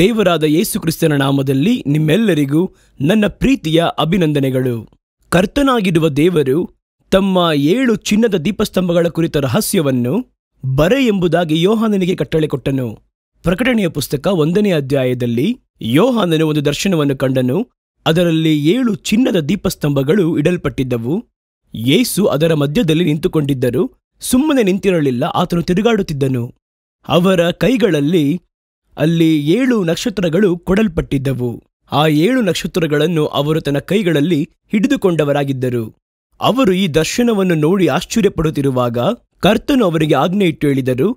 ದೇವರಾದ ಯೇಸುಕ್ರಿಸ್ತನ ನಾಮದಲ್ಲಿ ನಿಮ್ಮೆಲ್ಲರಿಗೂ ನನ್ನ ಪ್ರೀತಿಯ ಅಭಿನಂದನೆಗಳು ಕರ್ತನಾಗಿರುವ ದೇವರು ತಮ್ಮ ಏಳು ಚಿನ್ನದ ದೀಪಸ್ತಂಭಗಳ ಕುರಿತ ರಹಸ್ಯವನ್ನು ಬರೆ ಎಂಬುದಾಗಿ ಯೋಹಾನನಿಗೆ ಕಟ್ಟಳೆ ಕೊಟ್ಟನು ಪ್ರಕಟಣೆಯ ಪುಸ್ತಕ ಒಂದನೇ ಅಧ್ಯಾಯದಲ್ಲಿ ಯೋಹಾನನು ಒಂದು ದರ್ಶನವನ್ನು ಕಂಡನು ಅದರಲ್ಲಿ ಏಳು ಚಿನ್ನದ ದೀಪಸ್ತಂಭಗಳು ಇಡಲ್ಪಟ್ಟಿದ್ದವು ಯೇಸು ಅದರ ಮಧ್ಯದಲ್ಲಿ ನಿಂತುಕೊಂಡಿದ್ದರು ಸುಮ್ಮನೆ ನಿಂತಿರಲಿಲ್ಲ ಆತನು ತಿರುಗಾಡುತ್ತಿದ್ದನು ಅವರ ಕೈಗಳಲ್ಲಿ ಅಲ್ಲಿ ಏಳು ನಕ್ಷತ್ರಗಳು ಕೊಡಲ್ಪಟ್ಟಿದ್ದವು ಆ ಏಳು ನಕ್ಷತ್ರಗಳನ್ನು ಅವರು ತನ್ನ ಕೈಗಳಲ್ಲಿ ಹಿಡಿದುಕೊಂಡವರಾಗಿದ್ದರು ಅವರು ಈ ದರ್ಶನವನ್ನು ನೋಡಿ ಆಶ್ಚರ್ಯಪಡುತ್ತಿರುವಾಗ ಕರ್ತನು ಅವರಿಗೆ ಆಜ್ಞೆ ಇಟ್ಟು ಹೇಳಿದರು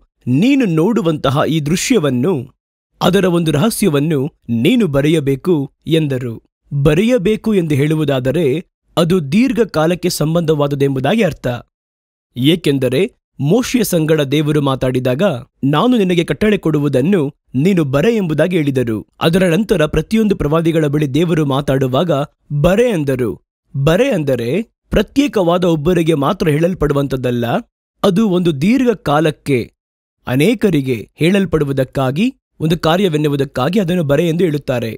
ನೀನು ನೋಡುವಂತಹ ಈ ದೃಶ್ಯವನ್ನು ಅದರ ಒಂದು ರಹಸ್ಯವನ್ನು ನೀನು ಬರೆಯಬೇಕು ಎಂದರು ಬರೆಯಬೇಕು ಎಂದು ಹೇಳುವುದಾದರೆ ಅದು ದೀರ್ಘಕಾಲಕ್ಕೆ ಸಂಬಂಧವಾದುದೆಂಬುದಾಗಿ ಅರ್ಥ ಏಕೆಂದರೆ ಮೋಶಿಯ ಸಂಗಡ ದೇವರು ಮಾತಾಡಿದಾಗ ನಾನು ನಿನಗೆ ಕಟ್ಟಳೆ ಕೊಡುವುದನ್ನು ನೀನು ಬರೆ ಎಂಬುದಾಗಿ ಹೇಳಿದರು ಅದರ ನಂತರ ಪ್ರತಿಯೊಂದು ಪ್ರವಾದಿಗಳ ಬಳಿ ದೇವರು ಮಾತಾಡುವಾಗ ಬರೆ ಎಂದರು ಬರೆ ಅಂದರೆ ಪ್ರತ್ಯೇಕವಾದ ಒಬ್ಬರಿಗೆ ಮಾತ್ರ ಹೇಳಲ್ಪಡುವಂಥದ್ದಲ್ಲ ಅದು ಒಂದು ದೀರ್ಘ ಕಾಲಕ್ಕೆ ಅನೇಕರಿಗೆ ಹೇಳಲ್ಪಡುವುದಕ್ಕಾಗಿ ಒಂದು ಕಾರ್ಯವೆನ್ನುವುದಕ್ಕಾಗಿ ಅದನ್ನು ಬರೆ ಎಂದು ಹೇಳುತ್ತಾರೆ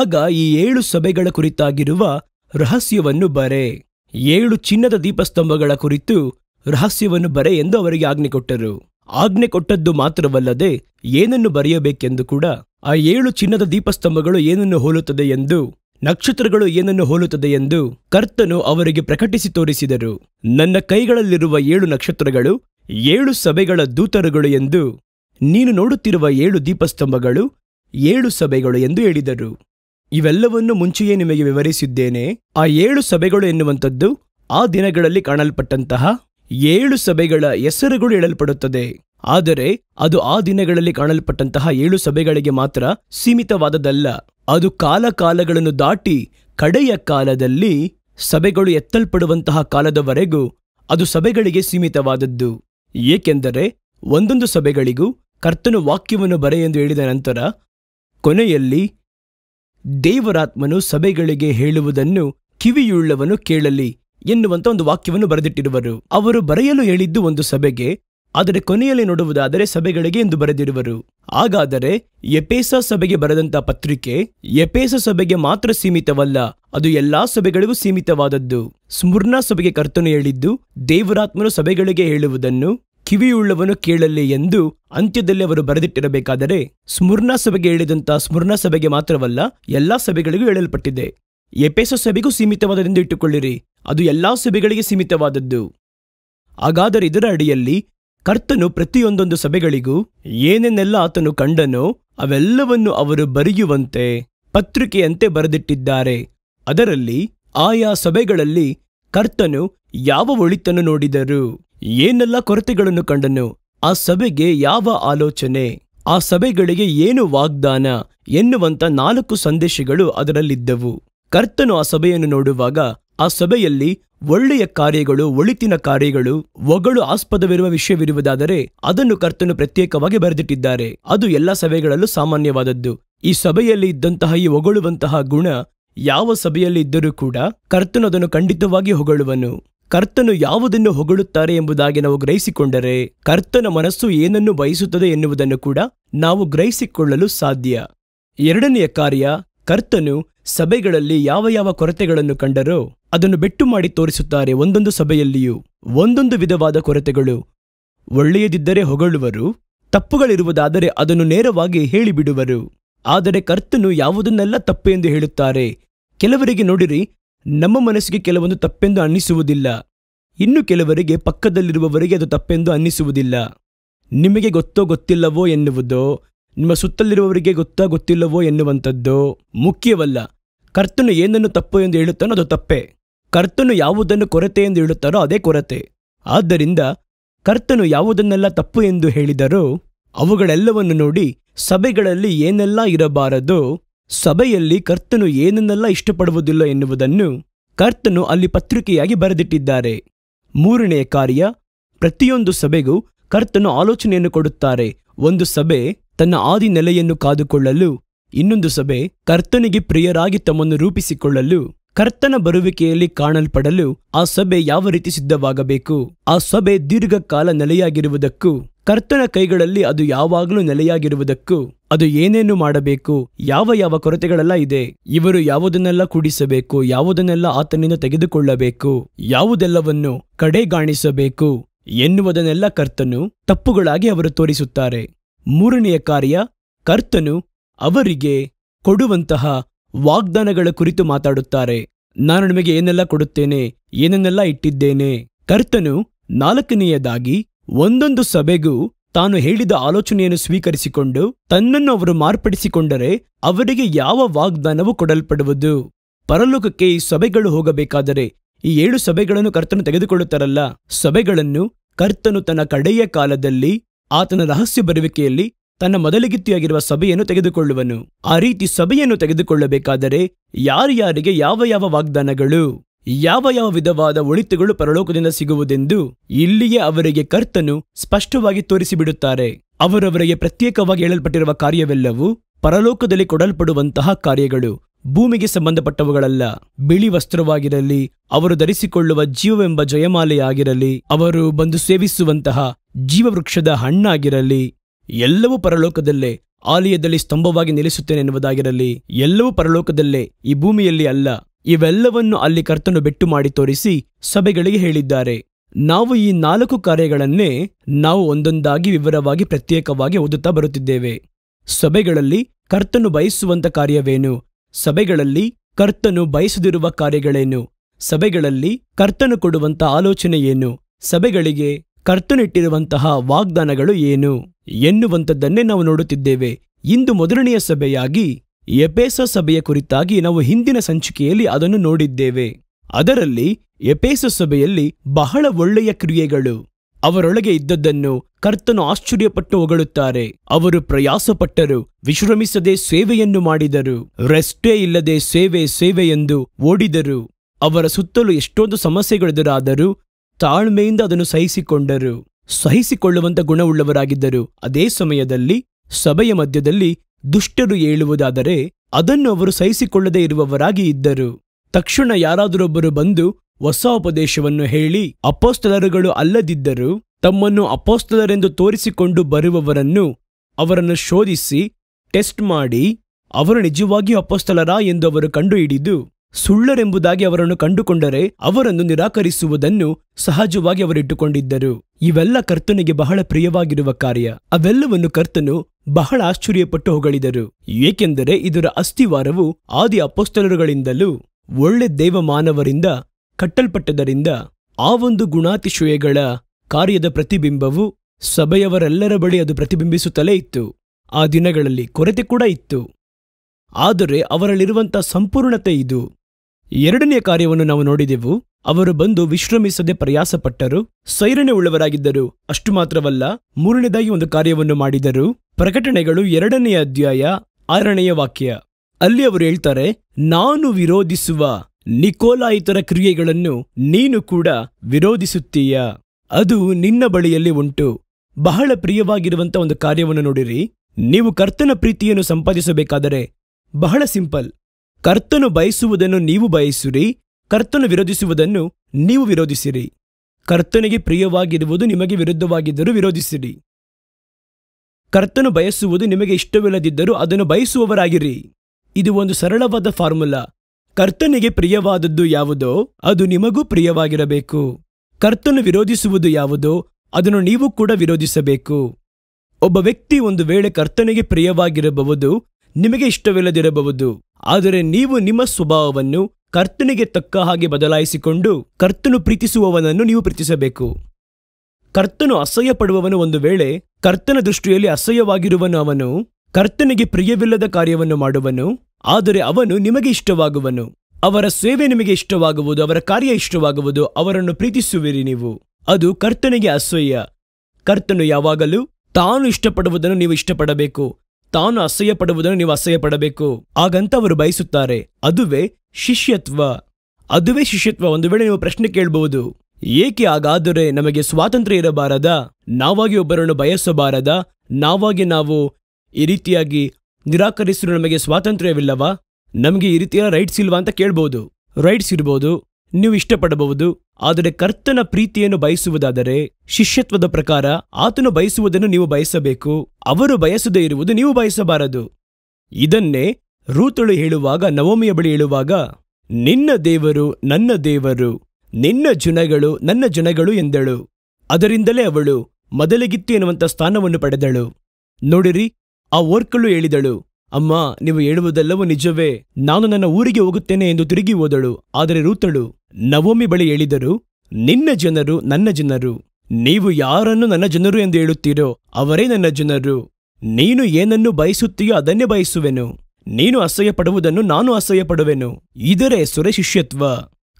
ಆಗ ಈ ಏಳು ಸಭೆಗಳ ಕುರಿತಾಗಿರುವ ರಹಸ್ಯವನ್ನು ಬರೆ ಏಳು ಚಿನ್ನದ ದೀಪಸ್ತಂಭಗಳ ಕುರಿತು ರಹಸ್ಯವನ್ನು ಬರೆ ಎಂದು ಅವರಿಗೆ ಆಜ್ಞೆ ಕೊಟ್ಟರು ಆಜ್ಞೆ ಕೊಟ್ಟದ್ದು ಮಾತ್ರವಲ್ಲದೆ ಏನನ್ನು ಬರೆಯಬೇಕೆಂದು ಕೂಡ ಆ ಏಳು ಚಿನ್ನದ ದೀಪಸ್ತಂಭಗಳು ಏನನ್ನು ಹೋಲುತ್ತದೆ ಎಂದು ನಕ್ಷತ್ರಗಳು ಏನನ್ನು ಹೋಲುತ್ತದೆ ಎಂದು ಕರ್ತನು ಅವರಿಗೆ ಪ್ರಕಟಿಸಿ ತೋರಿಸಿದರು ನನ್ನ ಕೈಗಳಲ್ಲಿರುವ ಏಳು ನಕ್ಷತ್ರಗಳು ಏಳು ಸಭೆಗಳ ದೂತರುಗಳು ಎಂದು ನೀನು ನೋಡುತ್ತಿರುವ ಏಳು ದೀಪಸ್ತಂಭಗಳು ಏಳು ಸಭೆಗಳು ಎಂದು ಹೇಳಿದರು ಇವೆಲ್ಲವನ್ನು ಮುಂಚೆಯೇ ನಿಮಗೆ ವಿವರಿಸಿದ್ದೇನೆ ಆ ಏಳು ಸಭೆಗಳು ಎನ್ನುವಂಥದ್ದು ಆ ದಿನಗಳಲ್ಲಿ ಕಾಣಲ್ಪಟ್ಟಂತಹ ಏಳು ಸಭೆಗಳ ಹೆಸರುಗಳು ಹೇಳಲ್ಪಡುತ್ತದೆ ಆದರೆ ಅದು ಆ ದಿನಗಳಲ್ಲಿ ಕಾಣಲ್ಪಟ್ಟಂತಹ ಏಳು ಸಭೆಗಳಿಗೆ ಮಾತ್ರ ಸೀಮಿತವಾದದಲ್ಲ ಅದು ಕಾಲಕಾಲಗಳನ್ನು ದಾಟಿ ಕಡೆಯ ಕಾಲದಲ್ಲಿ ಸಭೆಗಳು ಎತ್ತಲ್ಪಡುವಂತಹ ಕಾಲದವರೆಗೂ ಅದು ಸಭೆಗಳಿಗೆ ಸೀಮಿತವಾದದ್ದು ಏಕೆಂದರೆ ಒಂದೊಂದು ಸಭೆಗಳಿಗೂ ಕರ್ತನು ವಾಕ್ಯವನ್ನು ಬರೆ ಎಂದು ಹೇಳಿದ ನಂತರ ಕೊನೆಯಲ್ಲಿ ದೇವರಾತ್ಮನು ಸಭೆಗಳಿಗೆ ಹೇಳುವುದನ್ನು ಕಿವಿಯುಳ್ಳವನು ಕೇಳಲಿ ಎನ್ನುವಂತ ಒಂದು ವಾಕ್ಯವನ್ನು ಬರೆದಿಟ್ಟಿರುವರು ಅವರು ಬರೆಯಲು ಹೇಳಿದ್ದು ಒಂದು ಸಭೆಗೆ ಆದರೆ ಕೊನೆಯಲ್ಲಿ ನೋಡುವುದಾದರೆ ಸಭೆಗಳಿಗೆ ಎಂದು ಬರೆದಿರುವರು ಹಾಗಾದರೆ ಎಪೇಸ ಸಭೆಗೆ ಬರೆದಂತಹ ಪತ್ರಿಕೆ ಎಪೇಸ ಸಭೆಗೆ ಮಾತ್ರ ಸೀಮಿತವಲ್ಲ ಅದು ಎಲ್ಲಾ ಸಭೆಗಳಿಗೂ ಸೀಮಿತವಾದದ್ದು ಸ್ಮುರ್ನ ಸಭೆಗೆ ಕರ್ತನು ಹೇಳಿದ್ದು ದೇವರಾತ್ಮನು ಸಭೆಗಳಿಗೆ ಹೇಳುವುದನ್ನು ಕಿವಿಯುಳ್ಳವನು ಕೇಳಲಿ ಎಂದು ಅಂತ್ಯದಲ್ಲಿ ಅವರು ಬರೆದಿಟ್ಟಿರಬೇಕಾದರೆ ಸ್ಮುರ್ನ ಸಭೆಗೆ ಹೇಳಿದಂತಹ ಸ್ಮುರ್ನ ಸಭೆಗೆ ಮಾತ್ರವಲ್ಲ ಎಲ್ಲಾ ಸಭೆಗಳಿಗೂ ಹೇಳಲ್ಪಟ್ಟಿದೆ ಎಪೇಸ ಸಭೆಗೂ ಸೀಮಿತವಾದದೆಂದು ಇಟ್ಟುಕೊಳ್ಳಿರಿ ಅದು ಎಲ್ಲಾ ಸಭೆಗಳಿಗೆ ಸೀಮಿತವಾದದ್ದು ಹಾಗಾದರೆ ಇದರ ಅಡಿಯಲ್ಲಿ ಕರ್ತನು ಪ್ರತಿಯೊಂದೊಂದು ಸಭೆಗಳಿಗೂ ಏನೇನೆಲ್ಲ ಆತನು ಕಂಡನೋ ಅವೆಲ್ಲವನ್ನು ಅವರು ಬರೆಯುವಂತೆ ಪತ್ರಿಕೆಯಂತೆ ಬರೆದಿಟ್ಟಿದ್ದಾರೆ ಅದರಲ್ಲಿ ಆಯಾ ಸಭೆಗಳಲ್ಲಿ ಕರ್ತನು ಯಾವ ಒಳಿತನ್ನು ನೋಡಿದರು ಏನೆಲ್ಲ ಕೊರತೆಗಳನ್ನು ಕಂಡನು ಆ ಸಭೆಗೆ ಯಾವ ಆಲೋಚನೆ ಆ ಸಭೆಗಳಿಗೆ ಏನು ವಾಗ್ದಾನ ಎನ್ನುವಂತ ನಾಲ್ಕು ಸಂದೇಶಗಳು ಅದರಲ್ಲಿದ್ದವು ಕರ್ತನು ಆ ಸಭೆಯನ್ನು ನೋಡುವಾಗ ಆ ಸಭೆಯಲ್ಲಿ ಒಳ್ಳೆಯ ಕಾರ್ಯಗಳು ಒಳಿತಿನ ಕಾರ್ಯಗಳು ಒಗಳು ಆಸ್ಪದವಿರುವ ವಿಷಯವಿರುವುದಾದರೆ ಅದನ್ನು ಕರ್ತನು ಪ್ರತ್ಯೇಕವಾಗಿ ಬರೆದಿಟ್ಟಿದ್ದಾರೆ ಅದು ಎಲ್ಲ ಸಭೆಗಳಲ್ಲೂ ಸಾಮಾನ್ಯವಾದದ್ದು ಈ ಸಭೆಯಲ್ಲಿ ಇದ್ದಂತಹ ಈ ಒಗಳುವಂತಹ ಗುಣ ಯಾವ ಸಭೆಯಲ್ಲಿ ಇದ್ದರೂ ಕೂಡ ಕರ್ತನು ಅದನ್ನು ಖಂಡಿತವಾಗಿ ಹೊಗಳುವನು ಕರ್ತನು ಯಾವುದನ್ನು ಹೊಗಳುತ್ತಾರೆ ಎಂಬುದಾಗಿ ನಾವು ಗ್ರಹಿಸಿಕೊಂಡರೆ ಕರ್ತನ ಮನಸ್ಸು ಏನನ್ನು ಬಯಸುತ್ತದೆ ಎನ್ನುವುದನ್ನು ಕೂಡ ನಾವು ಗ್ರಹಿಸಿಕೊಳ್ಳಲು ಸಾಧ್ಯ ಎರಡನೆಯ ಕಾರ್ಯ ಕರ್ತನು ಸಭೆಗಳಲ್ಲಿ ಯಾವ ಯಾವ ಕೊರತೆಗಳನ್ನು ಕಂಡರೋ ಅದನ್ನು ಬೆಟ್ಟು ಮಾಡಿ ತೋರಿಸುತ್ತಾರೆ ಒಂದೊಂದು ಸಭೆಯಲ್ಲಿಯೂ ಒಂದೊಂದು ವಿಧವಾದ ಕೊರತೆಗಳು ಒಳ್ಳೆಯದಿದ್ದರೆ ಹೊಗಳುವರು ತಪ್ಪುಗಳಿರುವುದಾದರೆ ಅದನ್ನು ನೇರವಾಗಿ ಹೇಳಿಬಿಡುವರು ಆದರೆ ಕರ್ತನು ಯಾವುದನ್ನೆಲ್ಲ ಎಂದು ಹೇಳುತ್ತಾರೆ ಕೆಲವರಿಗೆ ನೋಡಿರಿ ನಮ್ಮ ಮನಸ್ಸಿಗೆ ಕೆಲವೊಂದು ತಪ್ಪೆಂದು ಅನ್ನಿಸುವುದಿಲ್ಲ ಇನ್ನು ಕೆಲವರಿಗೆ ಪಕ್ಕದಲ್ಲಿರುವವರಿಗೆ ಅದು ತಪ್ಪೆಂದು ಅನ್ನಿಸುವುದಿಲ್ಲ ನಿಮಗೆ ಗೊತ್ತೋ ಗೊತ್ತಿಲ್ಲವೋ ಎನ್ನುವುದೋ ನಿಮ್ಮ ಸುತ್ತಲಿರುವವರಿಗೆ ಗೊತ್ತಾ ಗೊತ್ತಿಲ್ಲವೋ ಎನ್ನುವಂಥದ್ದೋ ಮುಖ್ಯವಲ್ಲ ಕರ್ತನು ಏನನ್ನು ತಪ್ಪು ಎಂದು ಹೇಳುತ್ತಾನೋ ಅದು ತಪ್ಪೇ ಕರ್ತನು ಯಾವುದನ್ನು ಕೊರತೆ ಎಂದು ಹೇಳುತ್ತಾರೋ ಅದೇ ಕೊರತೆ ಆದ್ದರಿಂದ ಕರ್ತನು ಯಾವುದನ್ನೆಲ್ಲ ತಪ್ಪು ಎಂದು ಹೇಳಿದರೋ ಅವುಗಳೆಲ್ಲವನ್ನು ನೋಡಿ ಸಭೆಗಳಲ್ಲಿ ಏನೆಲ್ಲ ಇರಬಾರದು ಸಭೆಯಲ್ಲಿ ಕರ್ತನು ಏನನ್ನೆಲ್ಲ ಇಷ್ಟಪಡುವುದಿಲ್ಲ ಎನ್ನುವುದನ್ನು ಕರ್ತನು ಅಲ್ಲಿ ಪತ್ರಿಕೆಯಾಗಿ ಬರೆದಿಟ್ಟಿದ್ದಾರೆ ಮೂರನೆಯ ಕಾರ್ಯ ಪ್ರತಿಯೊಂದು ಸಭೆಗೂ ಕರ್ತನು ಆಲೋಚನೆಯನ್ನು ಕೊಡುತ್ತಾರೆ ಒಂದು ಸಭೆ ತನ್ನ ಆದಿ ನೆಲೆಯನ್ನು ಕಾದುಕೊಳ್ಳಲು ಇನ್ನೊಂದು ಸಭೆ ಕರ್ತನಿಗೆ ಪ್ರಿಯರಾಗಿ ತಮ್ಮನ್ನು ರೂಪಿಸಿಕೊಳ್ಳಲು ಕರ್ತನ ಬರುವಿಕೆಯಲ್ಲಿ ಕಾಣಲ್ಪಡಲು ಆ ಸಭೆ ಯಾವ ರೀತಿ ಸಿದ್ಧವಾಗಬೇಕು ಆ ಸಭೆ ದೀರ್ಘಕಾಲ ನೆಲೆಯಾಗಿರುವುದಕ್ಕೂ ಕರ್ತನ ಕೈಗಳಲ್ಲಿ ಅದು ಯಾವಾಗಲೂ ನೆಲೆಯಾಗಿರುವುದಕ್ಕೂ ಅದು ಏನೇನು ಮಾಡಬೇಕು ಯಾವ ಯಾವ ಕೊರತೆಗಳೆಲ್ಲ ಇದೆ ಇವರು ಯಾವುದನ್ನೆಲ್ಲ ಕೂಡಿಸಬೇಕು ಯಾವುದನ್ನೆಲ್ಲ ಆತನಿಂದ ತೆಗೆದುಕೊಳ್ಳಬೇಕು ಯಾವುದೆಲ್ಲವನ್ನು ಕಡೆಗಾಣಿಸಬೇಕು ಎನ್ನುವುದನ್ನೆಲ್ಲ ಕರ್ತನು ತಪ್ಪುಗಳಾಗಿ ಅವರು ತೋರಿಸುತ್ತಾರೆ ಮೂರನೆಯ ಕಾರ್ಯ ಕರ್ತನು ಅವರಿಗೆ ಕೊಡುವಂತಹ ವಾಗ್ದಾನಗಳ ಕುರಿತು ಮಾತಾಡುತ್ತಾರೆ ನಾನು ನಿಮಗೆ ಏನೆಲ್ಲ ಕೊಡುತ್ತೇನೆ ಏನನ್ನೆಲ್ಲ ಇಟ್ಟಿದ್ದೇನೆ ಕರ್ತನು ನಾಲ್ಕನೆಯದಾಗಿ ಒಂದೊಂದು ಸಭೆಗೂ ತಾನು ಹೇಳಿದ ಆಲೋಚನೆಯನ್ನು ಸ್ವೀಕರಿಸಿಕೊಂಡು ತನ್ನನ್ನು ಅವರು ಮಾರ್ಪಡಿಸಿಕೊಂಡರೆ ಅವರಿಗೆ ಯಾವ ವಾಗ್ದಾನವೂ ಕೊಡಲ್ಪಡುವುದು ಪರಲೋಕಕ್ಕೆ ಈ ಸಭೆಗಳು ಹೋಗಬೇಕಾದರೆ ಈ ಏಳು ಸಭೆಗಳನ್ನು ಕರ್ತನು ತೆಗೆದುಕೊಳ್ಳುತ್ತಾರಲ್ಲ ಸಭೆಗಳನ್ನು ಕರ್ತನು ತನ್ನ ಕಡೆಯ ಕಾಲದಲ್ಲಿ ಆತನ ರಹಸ್ಯ ಬರುವಿಕೆಯಲ್ಲಿ ತನ್ನ ಮೊದಲಗಿತ್ತಿಯಾಗಿರುವ ಸಭೆಯನ್ನು ತೆಗೆದುಕೊಳ್ಳುವನು ಆ ರೀತಿ ಸಭೆಯನ್ನು ತೆಗೆದುಕೊಳ್ಳಬೇಕಾದರೆ ಯಾರ್ಯಾರಿಗೆ ಯಾವ ಯಾವ ವಾಗ್ದಾನಗಳು ಯಾವ ಯಾವ ವಿಧವಾದ ಒಳಿತುಗಳು ಪರಲೋಕದಿಂದ ಸಿಗುವುದೆಂದು ಇಲ್ಲಿಯೇ ಅವರಿಗೆ ಕರ್ತನು ಸ್ಪಷ್ಟವಾಗಿ ತೋರಿಸಿಬಿಡುತ್ತಾರೆ ಅವರವರಿಗೆ ಪ್ರತ್ಯೇಕವಾಗಿ ಹೇಳಲ್ಪಟ್ಟಿರುವ ಕಾರ್ಯವೆಲ್ಲವೂ ಪರಲೋಕದಲ್ಲಿ ಕೊಡಲ್ಪಡುವಂತಹ ಕಾರ್ಯಗಳು ಭೂಮಿಗೆ ಸಂಬಂಧಪಟ್ಟವುಗಳಲ್ಲ ಬಿಳಿ ವಸ್ತ್ರವಾಗಿರಲಿ ಅವರು ಧರಿಸಿಕೊಳ್ಳುವ ಜೀವವೆಂಬ ಜಯಮಾಲೆಯಾಗಿರಲಿ ಅವರು ಬಂದು ಸೇವಿಸುವಂತಹ ಜೀವವೃಕ್ಷದ ಹಣ್ಣಾಗಿರಲಿ ಎಲ್ಲವೂ ಪರಲೋಕದಲ್ಲೇ ಆಲಯದಲ್ಲಿ ಸ್ತಂಭವಾಗಿ ಎನ್ನುವುದಾಗಿರಲಿ ಎಲ್ಲವೂ ಪರಲೋಕದಲ್ಲೇ ಈ ಭೂಮಿಯಲ್ಲಿ ಅಲ್ಲ ಇವೆಲ್ಲವನ್ನು ಅಲ್ಲಿ ಕರ್ತನು ಬೆಟ್ಟು ಮಾಡಿ ತೋರಿಸಿ ಸಭೆಗಳಿಗೆ ಹೇಳಿದ್ದಾರೆ ನಾವು ಈ ನಾಲ್ಕು ಕಾರ್ಯಗಳನ್ನೇ ನಾವು ಒಂದೊಂದಾಗಿ ವಿವರವಾಗಿ ಪ್ರತ್ಯೇಕವಾಗಿ ಓದುತ್ತಾ ಬರುತ್ತಿದ್ದೇವೆ ಸಭೆಗಳಲ್ಲಿ ಕರ್ತನು ಬಯಸುವಂಥ ಕಾರ್ಯವೇನು ಸಭೆಗಳಲ್ಲಿ ಕರ್ತನು ಬಯಸದಿರುವ ಕಾರ್ಯಗಳೇನು ಸಭೆಗಳಲ್ಲಿ ಕರ್ತನು ಕೊಡುವಂತ ಆಲೋಚನೆ ಏನು ಸಭೆಗಳಿಗೆ ಕರ್ತನಿಟ್ಟಿರುವಂತಹ ವಾಗ್ದಾನಗಳು ಏನು ಎನ್ನುವಂಥದ್ದನ್ನೇ ನಾವು ನೋಡುತ್ತಿದ್ದೇವೆ ಇಂದು ಮೊದಲನೆಯ ಸಭೆಯಾಗಿ ಎಪೇಸ ಸಭೆಯ ಕುರಿತಾಗಿ ನಾವು ಹಿಂದಿನ ಸಂಚಿಕೆಯಲ್ಲಿ ಅದನ್ನು ನೋಡಿದ್ದೇವೆ ಅದರಲ್ಲಿ ಎಪೇಸ ಸಭೆಯಲ್ಲಿ ಬಹಳ ಒಳ್ಳೆಯ ಕ್ರಿಯೆಗಳು ಅವರೊಳಗೆ ಇದ್ದದ್ದನ್ನು ಕರ್ತನು ಆಶ್ಚರ್ಯಪಟ್ಟು ಹೊಗಳುತ್ತಾರೆ ಅವರು ಪ್ರಯಾಸಪಟ್ಟರು ವಿಶ್ರಮಿಸದೆ ಸೇವೆಯನ್ನು ಮಾಡಿದರು ರೆಸ್ಟೇ ಇಲ್ಲದೆ ಸೇವೆ ಸೇವೆ ಎಂದು ಓಡಿದರು ಅವರ ಸುತ್ತಲೂ ಎಷ್ಟೊಂದು ಸಮಸ್ಯೆಗಳೆದುರಾದರೂ ತಾಳ್ಮೆಯಿಂದ ಅದನ್ನು ಸಹಿಸಿಕೊಂಡರು ಸಹಿಸಿಕೊಳ್ಳುವಂತ ಗುಣವುಳ್ಳವರಾಗಿದ್ದರು ಅದೇ ಸಮಯದಲ್ಲಿ ಸಭೆಯ ಮಧ್ಯದಲ್ಲಿ ದುಷ್ಟರು ಏಳುವುದಾದರೆ ಅದನ್ನು ಅವರು ಸಹಿಸಿಕೊಳ್ಳದೇ ಇರುವವರಾಗಿ ಇದ್ದರು ತಕ್ಷಣ ಯಾರಾದರೊಬ್ಬರು ಬಂದು ಹೊಸ ಉಪದೇಶವನ್ನು ಹೇಳಿ ಅಪೋಸ್ತಲರುಗಳು ಅಲ್ಲದಿದ್ದರೂ ತಮ್ಮನ್ನು ಅಪೋಸ್ತಲರೆಂದು ತೋರಿಸಿಕೊಂಡು ಬರುವವರನ್ನು ಅವರನ್ನು ಶೋಧಿಸಿ ಟೆಸ್ಟ್ ಮಾಡಿ ಅವರು ನಿಜವಾಗಿಯೂ ಅಪೋಸ್ತಲರಾ ಎಂದು ಅವರು ಕಂಡುಹಿಡಿದು ಸುಳ್ಳರೆಂಬುದಾಗಿ ಅವರನ್ನು ಕಂಡುಕೊಂಡರೆ ಅವರನ್ನು ನಿರಾಕರಿಸುವುದನ್ನು ಸಹಜವಾಗಿ ಅವರಿಟ್ಟುಕೊಂಡಿದ್ದರು ಇವೆಲ್ಲ ಕರ್ತನಿಗೆ ಬಹಳ ಪ್ರಿಯವಾಗಿರುವ ಕಾರ್ಯ ಅವೆಲ್ಲವನ್ನು ಕರ್ತನು ಬಹಳ ಆಶ್ಚರ್ಯಪಟ್ಟು ಹೊಗಳಿದರು ಏಕೆಂದರೆ ಇದರ ಅಸ್ಥಿವಾರವು ಆದಿ ಅಪೋಸ್ತಲರುಗಳಿಂದಲೂ ಒಳ್ಳೆ ದೇವಮಾನವರಿಂದ ಮಾನವರಿಂದ ಕಟ್ಟಲ್ಪಟ್ಟದರಿಂದ ಆ ಒಂದು ಗುಣಾತಿಶಯಗಳ ಕಾರ್ಯದ ಪ್ರತಿಬಿಂಬವು ಸಭೆಯವರೆಲ್ಲರ ಬಳಿ ಅದು ಪ್ರತಿಬಿಂಬಿಸುತ್ತಲೇ ಇತ್ತು ಆ ದಿನಗಳಲ್ಲಿ ಕೊರತೆ ಕೂಡ ಇತ್ತು ಆದರೆ ಅವರಲ್ಲಿರುವಂಥ ಸಂಪೂರ್ಣತೆ ಇದು ಎರಡನೆಯ ಕಾರ್ಯವನ್ನು ನಾವು ನೋಡಿದೆವು ಅವರು ಬಂದು ವಿಶ್ರಮಿಸದೆ ಪ್ರಯಾಸಪಟ್ಟರು ಸೈರಣೆ ಉಳ್ಳವರಾಗಿದ್ದರು ಅಷ್ಟು ಮಾತ್ರವಲ್ಲ ಮೂರನೇದಾಗಿ ಒಂದು ಕಾರ್ಯವನ್ನು ಮಾಡಿದರು ಪ್ರಕಟಣೆಗಳು ಎರಡನೆಯ ಅಧ್ಯಾಯ ಆರನೆಯ ವಾಕ್ಯ ಅಲ್ಲಿ ಅವರು ಹೇಳ್ತಾರೆ ನಾನು ವಿರೋಧಿಸುವ ನಿಕೋಲಾಯಿತರ ಕ್ರಿಯೆಗಳನ್ನು ನೀನು ಕೂಡ ವಿರೋಧಿಸುತ್ತೀಯ ಅದು ನಿನ್ನ ಬಳಿಯಲ್ಲಿ ಉಂಟು ಬಹಳ ಪ್ರಿಯವಾಗಿರುವಂಥ ಒಂದು ಕಾರ್ಯವನ್ನು ನೋಡಿರಿ ನೀವು ಕರ್ತನ ಪ್ರೀತಿಯನ್ನು ಸಂಪಾದಿಸಬೇಕಾದರೆ ಬಹಳ ಸಿಂಪಲ್ ಕರ್ತನು ಬಯಸುವುದನ್ನು ನೀವು ಬಯಸಿರಿ ಕರ್ತನು ವಿರೋಧಿಸುವುದನ್ನು ನೀವು ವಿರೋಧಿಸಿರಿ ಕರ್ತನಿಗೆ ಪ್ರಿಯವಾಗಿರುವುದು ನಿಮಗೆ ವಿರುದ್ಧವಾಗಿದ್ದರೂ ವಿರೋಧಿಸಿರಿ ಕರ್ತನು ಬಯಸುವುದು ನಿಮಗೆ ಇಷ್ಟವಿಲ್ಲದಿದ್ದರೂ ಅದನ್ನು ಬಯಸುವವರಾಗಿರಿ ಇದು ಒಂದು ಸರಳವಾದ ಫಾರ್ಮುಲಾ ಕರ್ತನಿಗೆ ಪ್ರಿಯವಾದದ್ದು ಯಾವುದೋ ಅದು ನಿಮಗೂ ಪ್ರಿಯವಾಗಿರಬೇಕು ಕರ್ತನು ವಿರೋಧಿಸುವುದು ಯಾವುದೋ ಅದನ್ನು ನೀವು ಕೂಡ ವಿರೋಧಿಸಬೇಕು ಒಬ್ಬ ವ್ಯಕ್ತಿ ಒಂದು ವೇಳೆ ಕರ್ತನಿಗೆ ಪ್ರಿಯವಾಗಿರಬಹುದು ನಿಮಗೆ ಇಷ್ಟವಿಲ್ಲದಿರಬಹುದು ಆದರೆ ನೀವು ನಿಮ್ಮ ಸ್ವಭಾವವನ್ನು ಕರ್ತನಿಗೆ ತಕ್ಕ ಹಾಗೆ ಬದಲಾಯಿಸಿಕೊಂಡು ಕರ್ತನು ಪ್ರೀತಿಸುವವನನ್ನು ನೀವು ಪ್ರೀತಿಸಬೇಕು ಕರ್ತನು ಅಸಹ್ಯ ಪಡುವವನು ಒಂದು ವೇಳೆ ಕರ್ತನ ದೃಷ್ಟಿಯಲ್ಲಿ ಅಸಹ್ಯವಾಗಿರುವನು ಅವನು ಕರ್ತನಿಗೆ ಪ್ರಿಯವಿಲ್ಲದ ಕಾರ್ಯವನ್ನು ಮಾಡುವನು ಆದರೆ ಅವನು ನಿಮಗೆ ಇಷ್ಟವಾಗುವನು ಅವರ ಸೇವೆ ನಿಮಗೆ ಇಷ್ಟವಾಗುವುದು ಅವರ ಕಾರ್ಯ ಇಷ್ಟವಾಗುವುದು ಅವರನ್ನು ಪ್ರೀತಿಸುವಿರಿ ನೀವು ಅದು ಕರ್ತನಿಗೆ ಅಸಹ್ಯ ಕರ್ತನು ಯಾವಾಗಲೂ ತಾನು ಇಷ್ಟಪಡುವುದನ್ನು ನೀವು ಇಷ್ಟಪಡಬೇಕು ತಾನು ಅಸಹ್ಯ ಪಡುವುದನ್ನು ನೀವು ಅಸಹ್ಯ ಪಡಬೇಕು ಹಾಗಂತ ಅವರು ಬಯಸುತ್ತಾರೆ ಅದುವೇ ಶಿಷ್ಯತ್ವ ಅದುವೇ ಶಿಷ್ಯತ್ವ ಒಂದು ವೇಳೆ ನೀವು ಪ್ರಶ್ನೆ ಕೇಳಬಹುದು ಏಕೆ ಹಾಗಾದರೆ ನಮಗೆ ಸ್ವಾತಂತ್ರ್ಯ ಇರಬಾರದ ನಾವಾಗಿ ಒಬ್ಬರನ್ನು ಬಯಸಬಾರದ ನಾವಾಗಿ ನಾವು ಈ ರೀತಿಯಾಗಿ ನಿರಾಕರಿಸಲು ನಮಗೆ ಸ್ವಾತಂತ್ರ್ಯವಿಲ್ಲವಾ ನಮಗೆ ಈ ರೀತಿಯ ರೈಟ್ಸ್ ಇಲ್ವಾ ಅಂತ ಕೇಳ್ಬೋದು ರೈಟ್ಸ್ ಇರ್ಬೋದು ನೀವು ಇಷ್ಟಪಡಬಹುದು ಆದರೆ ಕರ್ತನ ಪ್ರೀತಿಯನ್ನು ಬಯಸುವುದಾದರೆ ಶಿಷ್ಯತ್ವದ ಪ್ರಕಾರ ಆತನು ಬಯಸುವುದನ್ನು ನೀವು ಬಯಸಬೇಕು ಅವರು ಬಯಸದೇ ಇರುವುದು ನೀವು ಬಯಸಬಾರದು ಇದನ್ನೇ ರೂತಳು ಹೇಳುವಾಗ ನವಮಿಯ ಬಳಿ ಹೇಳುವಾಗ ನಿನ್ನ ದೇವರು ನನ್ನ ದೇವರು ನಿನ್ನ ಜುನಗಳು ನನ್ನ ಜನಗಳು ಎಂದಳು ಅದರಿಂದಲೇ ಅವಳು ಮೊದಲಿಗಿತ್ತು ಎನ್ನುವಂಥ ಸ್ಥಾನವನ್ನು ಪಡೆದಳು ನೋಡಿರಿ ಆ ಓರ್ಕಳು ಹೇಳಿದಳು ಅಮ್ಮ ನೀವು ಹೇಳುವುದೆಲ್ಲವೂ ನಿಜವೇ ನಾನು ನನ್ನ ಊರಿಗೆ ಹೋಗುತ್ತೇನೆ ಎಂದು ತಿರುಗಿ ಹೋದಳು ಆದರೆ ರೂತಳು ನವೋಮಿ ಬಳಿ ಹೇಳಿದರು ನಿನ್ನ ಜನರು ನನ್ನ ಜನರು ನೀವು ಯಾರನ್ನು ನನ್ನ ಜನರು ಎಂದು ಹೇಳುತ್ತೀರೋ ಅವರೇ ನನ್ನ ಜನರು ನೀನು ಏನನ್ನು ಬಯಸುತ್ತೀಯೋ ಅದನ್ನೇ ಬಯಸುವೆನು ನೀನು ಅಸಹ್ಯ ಪಡುವುದನ್ನು ನಾನು ಅಸಹ್ಯ ಪಡುವೆನು ಇದರೇ ಸುರ ಶಿಷ್ಯತ್ವ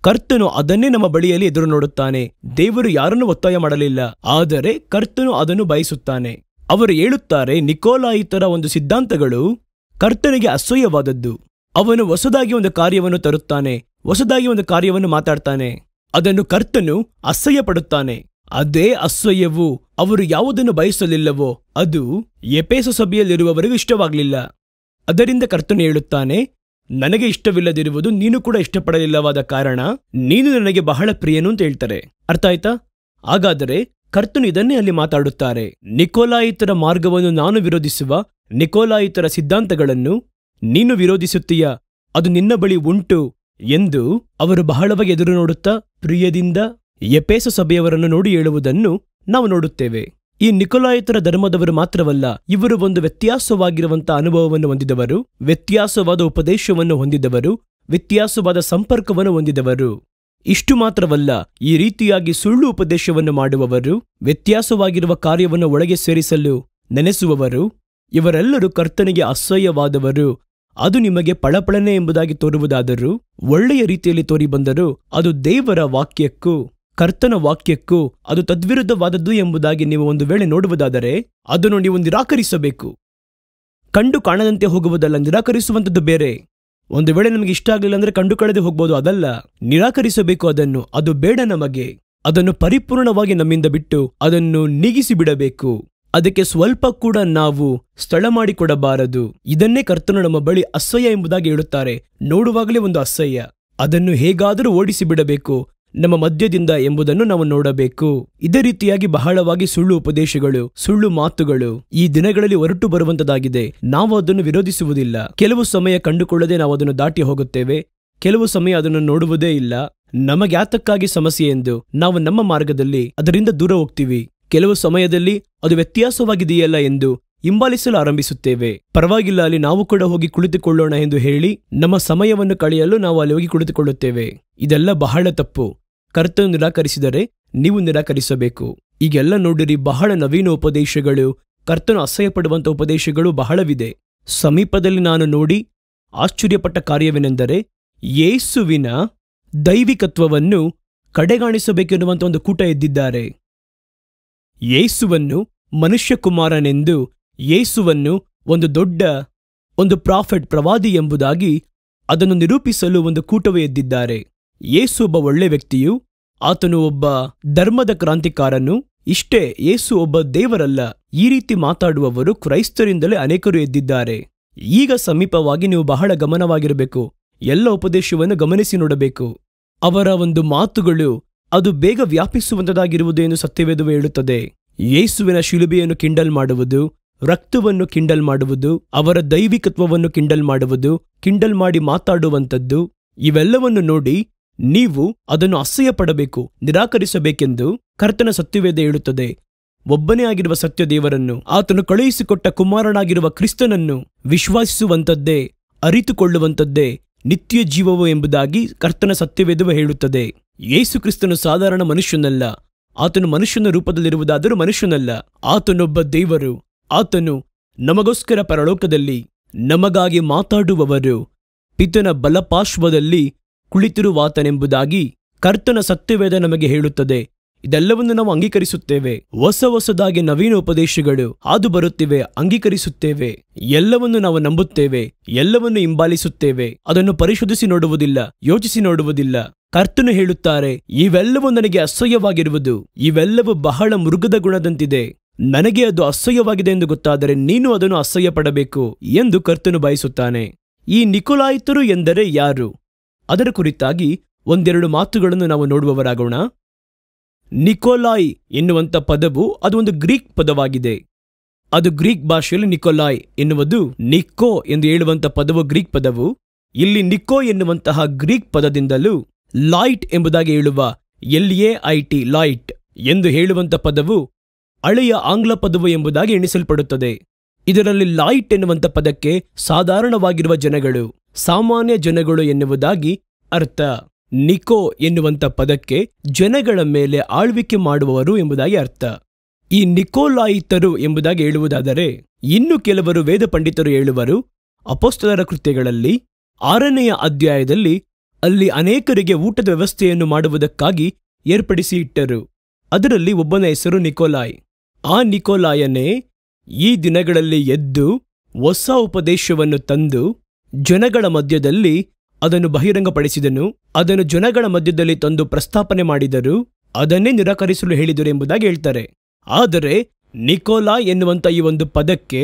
ಕರ್ತನು ಅದನ್ನೇ ನಮ್ಮ ಬಳಿಯಲ್ಲಿ ಎದುರು ನೋಡುತ್ತಾನೆ ದೇವರು ಯಾರನ್ನು ಒತ್ತಾಯ ಮಾಡಲಿಲ್ಲ ಆದರೆ ಕರ್ತನು ಅದನ್ನು ಬಯಸುತ್ತಾನೆ ಅವರು ಹೇಳುತ್ತಾರೆ ನಿಕೋಲಾಯಿತರ ಒಂದು ಸಿದ್ಧಾಂತಗಳು ಕರ್ತನಿಗೆ ಅಸೂಯವಾದದ್ದು ಅವನು ಹೊಸದಾಗಿ ಒಂದು ಕಾರ್ಯವನ್ನು ತರುತ್ತಾನೆ ಹೊಸದಾಗಿ ಒಂದು ಕಾರ್ಯವನ್ನು ಮಾತಾಡ್ತಾನೆ ಅದನ್ನು ಕರ್ತನು ಅಸಹ್ಯ ಪಡುತ್ತಾನೆ ಅದೇ ಅಸಹ್ಯವು ಅವರು ಯಾವುದನ್ನು ಬಯಸಲಿಲ್ಲವೋ ಅದು ಎಪೇಸ ಸಭೆಯಲ್ಲಿರುವವರಿಗೂ ಇಷ್ಟವಾಗಲಿಲ್ಲ ಅದರಿಂದ ಕರ್ತನು ಹೇಳುತ್ತಾನೆ ನನಗೆ ಇಷ್ಟವಿಲ್ಲದಿರುವುದು ನೀನು ಕೂಡ ಇಷ್ಟಪಡಲಿಲ್ಲವಾದ ಕಾರಣ ನೀನು ನನಗೆ ಬಹಳ ಪ್ರಿಯನು ಅಂತ ಹೇಳ್ತಾರೆ ಅರ್ಥ ಆಯ್ತಾ ಹಾಗಾದರೆ ಕರ್ತನು ಇದನ್ನೇ ಅಲ್ಲಿ ಮಾತಾಡುತ್ತಾರೆ ನಿಕೋಲಾಯಿತರ ಮಾರ್ಗವನ್ನು ನಾನು ವಿರೋಧಿಸುವ ನಿಕೋಲಾಯಿತರ ಸಿದ್ಧಾಂತಗಳನ್ನು ನೀನು ವಿರೋಧಿಸುತ್ತೀಯ ಅದು ನಿನ್ನ ಬಳಿ ಉಂಟು ಎಂದು ಅವರು ಬಹಳವಾಗಿ ಎದುರು ನೋಡುತ್ತಾ ಪ್ರಿಯದಿಂದ ಎಪೇಸ ಸಭೆಯವರನ್ನು ನೋಡಿ ಹೇಳುವುದನ್ನು ನಾವು ನೋಡುತ್ತೇವೆ ಈ ನಿಕೋಲಾಯಿತರ ಧರ್ಮದವರು ಮಾತ್ರವಲ್ಲ ಇವರು ಒಂದು ವ್ಯತ್ಯಾಸವಾಗಿರುವಂಥ ಅನುಭವವನ್ನು ಹೊಂದಿದವರು ವ್ಯತ್ಯಾಸವಾದ ಉಪದೇಶವನ್ನು ಹೊಂದಿದವರು ವ್ಯತ್ಯಾಸವಾದ ಸಂಪರ್ಕವನ್ನು ಹೊಂದಿದವರು ಇಷ್ಟು ಮಾತ್ರವಲ್ಲ ಈ ರೀತಿಯಾಗಿ ಸುಳ್ಳು ಉಪದೇಶವನ್ನು ಮಾಡುವವರು ವ್ಯತ್ಯಾಸವಾಗಿರುವ ಕಾರ್ಯವನ್ನು ಒಳಗೆ ಸೇರಿಸಲು ನೆನೆಸುವವರು ಇವರೆಲ್ಲರೂ ಕರ್ತನಿಗೆ ಅಸಹ್ಯವಾದವರು ಅದು ನಿಮಗೆ ಪಳಪಳನೆ ಎಂಬುದಾಗಿ ತೋರುವುದಾದರೂ ಒಳ್ಳೆಯ ರೀತಿಯಲ್ಲಿ ತೋರಿಬಂದರೂ ಅದು ದೇವರ ವಾಕ್ಯಕ್ಕೂ ಕರ್ತನ ವಾಕ್ಯಕ್ಕೂ ಅದು ತದ್ವಿರುದ್ಧವಾದದ್ದು ಎಂಬುದಾಗಿ ನೀವು ಒಂದು ವೇಳೆ ನೋಡುವುದಾದರೆ ಅದನ್ನು ನೀವು ನಿರಾಕರಿಸಬೇಕು ಕಂಡು ಕಾಣದಂತೆ ಹೋಗುವುದಲ್ಲ ನಿರಾಕರಿಸುವಂಥದ್ದು ಬೇರೆ ಒಂದು ವೇಳೆ ನಮಗೆ ಇಷ್ಟ ಆಗಲಿಲ್ಲ ಅಂದರೆ ಕಂಡು ಕಳೆದು ಹೋಗ್ಬೋದು ಅದಲ್ಲ ನಿರಾಕರಿಸಬೇಕು ಅದನ್ನು ಅದು ಬೇಡ ನಮಗೆ ಅದನ್ನು ಪರಿಪೂರ್ಣವಾಗಿ ನಮ್ಮಿಂದ ಬಿಟ್ಟು ಅದನ್ನು ನೀಗಿಸಿಬಿಡಬೇಕು ಅದಕ್ಕೆ ಸ್ವಲ್ಪ ಕೂಡ ನಾವು ಸ್ಥಳ ಮಾಡಿಕೊಡಬಾರದು ಇದನ್ನೇ ಕರ್ತನು ನಮ್ಮ ಬಳಿ ಅಸಹ್ಯ ಎಂಬುದಾಗಿ ಹೇಳುತ್ತಾರೆ ನೋಡುವಾಗಲೇ ಒಂದು ಅಸಹ್ಯ ಅದನ್ನು ಹೇಗಾದರೂ ಓಡಿಸಿ ಬಿಡಬೇಕು ನಮ್ಮ ಮಧ್ಯದಿಂದ ಎಂಬುದನ್ನು ನಾವು ನೋಡಬೇಕು ಇದೇ ರೀತಿಯಾಗಿ ಬಹಳವಾಗಿ ಸುಳ್ಳು ಉಪದೇಶಗಳು ಸುಳ್ಳು ಮಾತುಗಳು ಈ ದಿನಗಳಲ್ಲಿ ಹೊರಟು ಬರುವಂತದಾಗಿದೆ ನಾವು ಅದನ್ನು ವಿರೋಧಿಸುವುದಿಲ್ಲ ಕೆಲವು ಸಮಯ ಕಂಡುಕೊಳ್ಳದೆ ನಾವು ಅದನ್ನು ದಾಟಿ ಹೋಗುತ್ತೇವೆ ಕೆಲವು ಸಮಯ ಅದನ್ನು ನೋಡುವುದೇ ಇಲ್ಲ ನಮಗ್ಯಾತಕ್ಕಾಗಿ ಸಮಸ್ಯೆ ಎಂದು ನಾವು ನಮ್ಮ ಮಾರ್ಗದಲ್ಲಿ ಅದರಿಂದ ದೂರ ಹೋಗ್ತೀವಿ ಕೆಲವು ಸಮಯದಲ್ಲಿ ಅದು ವ್ಯತ್ಯಾಸವಾಗಿದೆಯಲ್ಲ ಎಂದು ಹಿಂಬಾಲಿಸಲು ಆರಂಭಿಸುತ್ತೇವೆ ಪರವಾಗಿಲ್ಲ ಅಲ್ಲಿ ನಾವು ಕೂಡ ಹೋಗಿ ಕುಳಿತುಕೊಳ್ಳೋಣ ಎಂದು ಹೇಳಿ ನಮ್ಮ ಸಮಯವನ್ನು ಕಳೆಯಲು ನಾವು ಅಲ್ಲಿ ಹೋಗಿ ಕುಳಿತುಕೊಳ್ಳುತ್ತೇವೆ ಇದೆಲ್ಲ ಬಹಳ ತಪ್ಪು ಕರ್ತನು ನಿರಾಕರಿಸಿದರೆ ನೀವು ನಿರಾಕರಿಸಬೇಕು ಈಗೆಲ್ಲ ನೋಡಿರಿ ಬಹಳ ನವೀನ ಉಪದೇಶಗಳು ಕರ್ತನು ಅಸಹ್ಯಪಡುವಂಥ ಉಪದೇಶಗಳು ಬಹಳವಿದೆ ಸಮೀಪದಲ್ಲಿ ನಾನು ನೋಡಿ ಆಶ್ಚರ್ಯಪಟ್ಟ ಕಾರ್ಯವೇನೆಂದರೆ ಯೇಸುವಿನ ದೈವಿಕತ್ವವನ್ನು ಕಡೆಗಾಣಿಸಬೇಕೆನ್ನುವಂಥ ಒಂದು ಕೂಟ ಎದ್ದಿದ್ದಾರೆ ಯೇಸುವನ್ನು ಮನುಷ್ಯಕುಮಾರನೆಂದು ಯೇಸುವನ್ನು ಒಂದು ದೊಡ್ಡ ಒಂದು ಪ್ರಾಫೆಟ್ ಪ್ರವಾದಿ ಎಂಬುದಾಗಿ ಅದನ್ನು ನಿರೂಪಿಸಲು ಒಂದು ಕೂಟವೇ ಎದ್ದಿದ್ದಾರೆ ಯೇಸು ಒಬ್ಬ ಒಳ್ಳೆ ವ್ಯಕ್ತಿಯು ಆತನು ಒಬ್ಬ ಧರ್ಮದ ಕ್ರಾಂತಿಕಾರನು ಇಷ್ಟೇ ಯೇಸು ಒಬ್ಬ ದೇವರಲ್ಲ ಈ ರೀತಿ ಮಾತಾಡುವವರು ಕ್ರೈಸ್ತರಿಂದಲೇ ಅನೇಕರು ಎದ್ದಿದ್ದಾರೆ ಈಗ ಸಮೀಪವಾಗಿ ನೀವು ಬಹಳ ಗಮನವಾಗಿರಬೇಕು ಎಲ್ಲ ಉಪದೇಶವನ್ನು ಗಮನಿಸಿ ನೋಡಬೇಕು ಅವರ ಒಂದು ಮಾತುಗಳು ಅದು ಬೇಗ ವ್ಯಾಪಿಸುವಂತದಾಗಿರುವುದು ಎಂದು ಸತ್ಯವೇದವು ಹೇಳುತ್ತದೆ ಯೇಸುವಿನ ಶಿಲುಬೆಯನ್ನು ಕಿಂಡಲ್ ಮಾಡುವುದು ರಕ್ತವನ್ನು ಕಿಂಡಲ್ ಮಾಡುವುದು ಅವರ ದೈವಿಕತ್ವವನ್ನು ಕಿಂಡಲ್ ಮಾಡುವುದು ಕಿಂಡಲ್ ಮಾಡಿ ಮಾತಾಡುವಂಥದ್ದು ಇವೆಲ್ಲವನ್ನು ನೋಡಿ ನೀವು ಅದನ್ನು ಅಸಹ್ಯ ಪಡಬೇಕು ನಿರಾಕರಿಸಬೇಕೆಂದು ಕರ್ತನ ಸತ್ಯವೇದ ಹೇಳುತ್ತದೆ ಒಬ್ಬನೇ ಆಗಿರುವ ಸತ್ಯದೇವರನ್ನು ಆತನು ಕಳುಹಿಸಿಕೊಟ್ಟ ಕುಮಾರನಾಗಿರುವ ಕ್ರಿಸ್ತನನ್ನು ವಿಶ್ವಾಸಿಸುವಂಥದ್ದೇ ಅರಿತುಕೊಳ್ಳುವಂಥದ್ದೇ ನಿತ್ಯ ಜೀವವು ಎಂಬುದಾಗಿ ಕರ್ತನ ಸತ್ಯವೇದವು ಹೇಳುತ್ತದೆ ಯೇಸು ಕ್ರಿಸ್ತನು ಸಾಧಾರಣ ಮನುಷ್ಯನಲ್ಲ ಆತನು ಮನುಷ್ಯನ ರೂಪದಲ್ಲಿರುವುದಾದರೂ ಮನುಷ್ಯನಲ್ಲ ಆತನೊಬ್ಬ ದೇವರು ಆತನು ನಮಗೋಸ್ಕರ ಪರಲೋಕದಲ್ಲಿ ನಮಗಾಗಿ ಮಾತಾಡುವವರು ಪಿತನ ಬಲಪಾರ್ಶ್ವದಲ್ಲಿ ಕುಳಿತಿರುವಾತನೆಂಬುದಾಗಿ ಕರ್ತನ ಸತ್ಯವೇದ ನಮಗೆ ಹೇಳುತ್ತದೆ ಇದೆಲ್ಲವನ್ನು ನಾವು ಅಂಗೀಕರಿಸುತ್ತೇವೆ ಹೊಸ ಹೊಸದಾಗಿ ನವೀನ ಉಪದೇಶಗಳು ಹಾದು ಬರುತ್ತಿವೆ ಅಂಗೀಕರಿಸುತ್ತೇವೆ ಎಲ್ಲವನ್ನು ನಾವು ನಂಬುತ್ತೇವೆ ಎಲ್ಲವನ್ನು ಹಿಂಬಾಲಿಸುತ್ತೇವೆ ಅದನ್ನು ಪರಿಶೋಧಿಸಿ ನೋಡುವುದಿಲ್ಲ ಯೋಚಿಸಿ ನೋಡುವುದಿಲ್ಲ ಕರ್ತನು ಹೇಳುತ್ತಾರೆ ಇವೆಲ್ಲವೂ ನನಗೆ ಅಸಹ್ಯವಾಗಿರುವುದು ಇವೆಲ್ಲವೂ ಬಹಳ ಮೃಗದ ಗುಣದಂತಿದೆ ನನಗೆ ಅದು ಅಸಹ್ಯವಾಗಿದೆ ಎಂದು ಗೊತ್ತಾದರೆ ನೀನು ಅದನ್ನು ಅಸಹ್ಯ ಪಡಬೇಕು ಎಂದು ಕರ್ತನು ಬಯಸುತ್ತಾನೆ ಈ ನಿಖುಲಾಯಿತರು ಎಂದರೆ ಯಾರು ಅದರ ಕುರಿತಾಗಿ ಒಂದೆರಡು ಮಾತುಗಳನ್ನು ನಾವು ನೋಡುವವರಾಗೋಣ ನಿಕೋಲಾಯ್ ಎನ್ನುವಂಥ ಪದವು ಅದು ಒಂದು ಗ್ರೀಕ್ ಪದವಾಗಿದೆ ಅದು ಗ್ರೀಕ್ ಭಾಷೆಯಲ್ಲಿ ನಿಕೋಲಾಯ್ ಎನ್ನುವುದು ನಿಕ್ಕೋ ಎಂದು ಹೇಳುವಂಥ ಪದವು ಗ್ರೀಕ್ ಪದವು ಇಲ್ಲಿ ನಿಕ್ಕೋ ಎನ್ನುವಂತಹ ಗ್ರೀಕ್ ಪದದಿಂದಲೂ ಲಾಯ್ಟ್ ಎಂಬುದಾಗಿ ಹೇಳುವ ಎಲ್ ಎ ಐ ಟಿ ಲಾಯ್ಟ್ ಎಂದು ಹೇಳುವಂಥ ಪದವು ಹಳೆಯ ಆಂಗ್ಲ ಪದವು ಎಂಬುದಾಗಿ ಎಣಿಸಲ್ಪಡುತ್ತದೆ ಇದರಲ್ಲಿ ಲಾಯ್ಟ್ ಎನ್ನುವಂಥ ಪದಕ್ಕೆ ಸಾಧಾರಣವಾಗಿರುವ ಜನಗಳು ಸಾಮಾನ್ಯ ಜನಗಳು ಎನ್ನುವುದಾಗಿ ಅರ್ಥ ನಿಕೋ ಎನ್ನುವಂಥ ಪದಕ್ಕೆ ಜನಗಳ ಮೇಲೆ ಆಳ್ವಿಕೆ ಮಾಡುವವರು ಎಂಬುದಾಗಿ ಅರ್ಥ ಈ ನಿಕೋಲಾಯಿತರು ಎಂಬುದಾಗಿ ಹೇಳುವುದಾದರೆ ಇನ್ನು ಕೆಲವರು ವೇದ ಪಂಡಿತರು ಹೇಳುವರು ಅಪೋಸ್ತಲರ ಕೃತ್ಯಗಳಲ್ಲಿ ಆರನೆಯ ಅಧ್ಯಾಯದಲ್ಲಿ ಅಲ್ಲಿ ಅನೇಕರಿಗೆ ಊಟದ ವ್ಯವಸ್ಥೆಯನ್ನು ಮಾಡುವುದಕ್ಕಾಗಿ ಏರ್ಪಡಿಸಿ ಇಟ್ಟರು ಅದರಲ್ಲಿ ಒಬ್ಬನ ಹೆಸರು ನಿಕೋಲಾಯ್ ಆ ನಿಕೋಲಾಯನೇ ಈ ದಿನಗಳಲ್ಲಿ ಎದ್ದು ಹೊಸ ಉಪದೇಶವನ್ನು ತಂದು ಜನಗಳ ಮಧ್ಯದಲ್ಲಿ ಅದನ್ನು ಬಹಿರಂಗಪಡಿಸಿದನು ಅದನ್ನು ಜನಗಳ ಮಧ್ಯದಲ್ಲಿ ತಂದು ಪ್ರಸ್ತಾಪನೆ ಮಾಡಿದರು ಅದನ್ನೇ ನಿರಾಕರಿಸಲು ಹೇಳಿದರು ಎಂಬುದಾಗಿ ಹೇಳ್ತಾರೆ ಆದರೆ ನಿಕೋಲಾ ಎನ್ನುವಂಥ ಈ ಒಂದು ಪದಕ್ಕೆ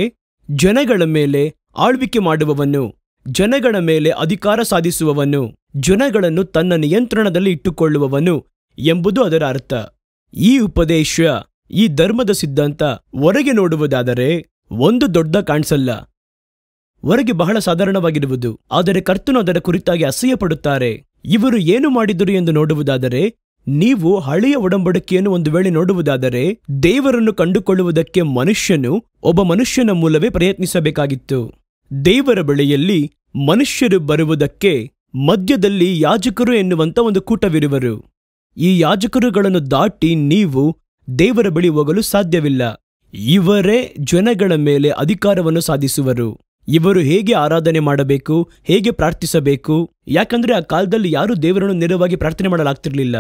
ಜನಗಳ ಮೇಲೆ ಆಳ್ವಿಕೆ ಮಾಡುವವನು ಜನಗಳ ಮೇಲೆ ಅಧಿಕಾರ ಸಾಧಿಸುವವನು ಜನಗಳನ್ನು ತನ್ನ ನಿಯಂತ್ರಣದಲ್ಲಿ ಇಟ್ಟುಕೊಳ್ಳುವವನು ಎಂಬುದು ಅದರ ಅರ್ಥ ಈ ಉಪದೇಶ ಈ ಧರ್ಮದ ಸಿದ್ಧಾಂತ ಹೊರಗೆ ನೋಡುವುದಾದರೆ ಒಂದು ದೊಡ್ಡ ಕಾಣಿಸಲ್ಲ ಹೊರಗೆ ಬಹಳ ಸಾಧಾರಣವಾಗಿರುವುದು ಆದರೆ ಕರ್ತನು ಅದರ ಕುರಿತಾಗಿ ಅಸಹ್ಯಪಡುತ್ತಾರೆ ಇವರು ಏನು ಮಾಡಿದರು ಎಂದು ನೋಡುವುದಾದರೆ ನೀವು ಹಳೆಯ ಒಡಂಬಡಿಕೆಯನ್ನು ಒಂದು ವೇಳೆ ನೋಡುವುದಾದರೆ ದೇವರನ್ನು ಕಂಡುಕೊಳ್ಳುವುದಕ್ಕೆ ಮನುಷ್ಯನು ಒಬ್ಬ ಮನುಷ್ಯನ ಮೂಲವೇ ಪ್ರಯತ್ನಿಸಬೇಕಾಗಿತ್ತು ದೇವರ ಬಳಿಯಲ್ಲಿ ಮನುಷ್ಯರು ಬರುವುದಕ್ಕೆ ಮಧ್ಯದಲ್ಲಿ ಯಾಜಕರು ಎನ್ನುವಂಥ ಒಂದು ಕೂಟವಿರುವರು ಈ ಯಾಜಕರುಗಳನ್ನು ದಾಟಿ ನೀವು ದೇವರ ಬಳಿ ಹೋಗಲು ಸಾಧ್ಯವಿಲ್ಲ ಇವರೇ ಜನಗಳ ಮೇಲೆ ಅಧಿಕಾರವನ್ನು ಸಾಧಿಸುವರು ಇವರು ಹೇಗೆ ಆರಾಧನೆ ಮಾಡಬೇಕು ಹೇಗೆ ಪ್ರಾರ್ಥಿಸಬೇಕು ಯಾಕಂದ್ರೆ ಆ ಕಾಲದಲ್ಲಿ ಯಾರೂ ದೇವರನ್ನು ನೇರವಾಗಿ ಪ್ರಾರ್ಥನೆ ಮಾಡಲಾಗ್ತಿರ್ಲಿಲ್ಲ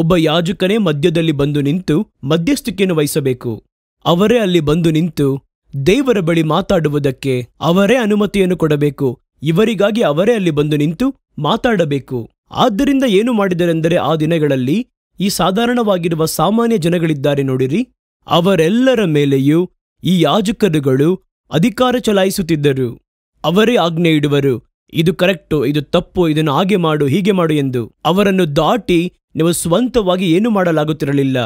ಒಬ್ಬ ಯಾಜಕನೇ ಮಧ್ಯದಲ್ಲಿ ಬಂದು ನಿಂತು ಮಧ್ಯಸ್ಥಿಕೆಯನ್ನು ವಹಿಸಬೇಕು ಅವರೇ ಅಲ್ಲಿ ಬಂದು ನಿಂತು ದೇವರ ಬಳಿ ಮಾತಾಡುವುದಕ್ಕೆ ಅವರೇ ಅನುಮತಿಯನ್ನು ಕೊಡಬೇಕು ಇವರಿಗಾಗಿ ಅವರೇ ಅಲ್ಲಿ ಬಂದು ನಿಂತು ಮಾತಾಡಬೇಕು ಆದ್ದರಿಂದ ಏನು ಮಾಡಿದರೆಂದರೆ ಆ ದಿನಗಳಲ್ಲಿ ಈ ಸಾಧಾರಣವಾಗಿರುವ ಸಾಮಾನ್ಯ ಜನಗಳಿದ್ದಾರೆ ನೋಡಿರಿ ಅವರೆಲ್ಲರ ಮೇಲೆಯೂ ಈ ಯಾಜಕರುಗಳು ಅಧಿಕಾರ ಚಲಾಯಿಸುತ್ತಿದ್ದರು ಅವರೇ ಆಜ್ಞೆ ಇಡುವರು ಇದು ಕರೆಕ್ಟು ಇದು ತಪ್ಪು ಇದನ್ನು ಹಾಗೆ ಮಾಡು ಹೀಗೆ ಮಾಡು ಎಂದು ಅವರನ್ನು ದಾಟಿ ನೀವು ಸ್ವಂತವಾಗಿ ಏನು ಮಾಡಲಾಗುತ್ತಿರಲಿಲ್ಲ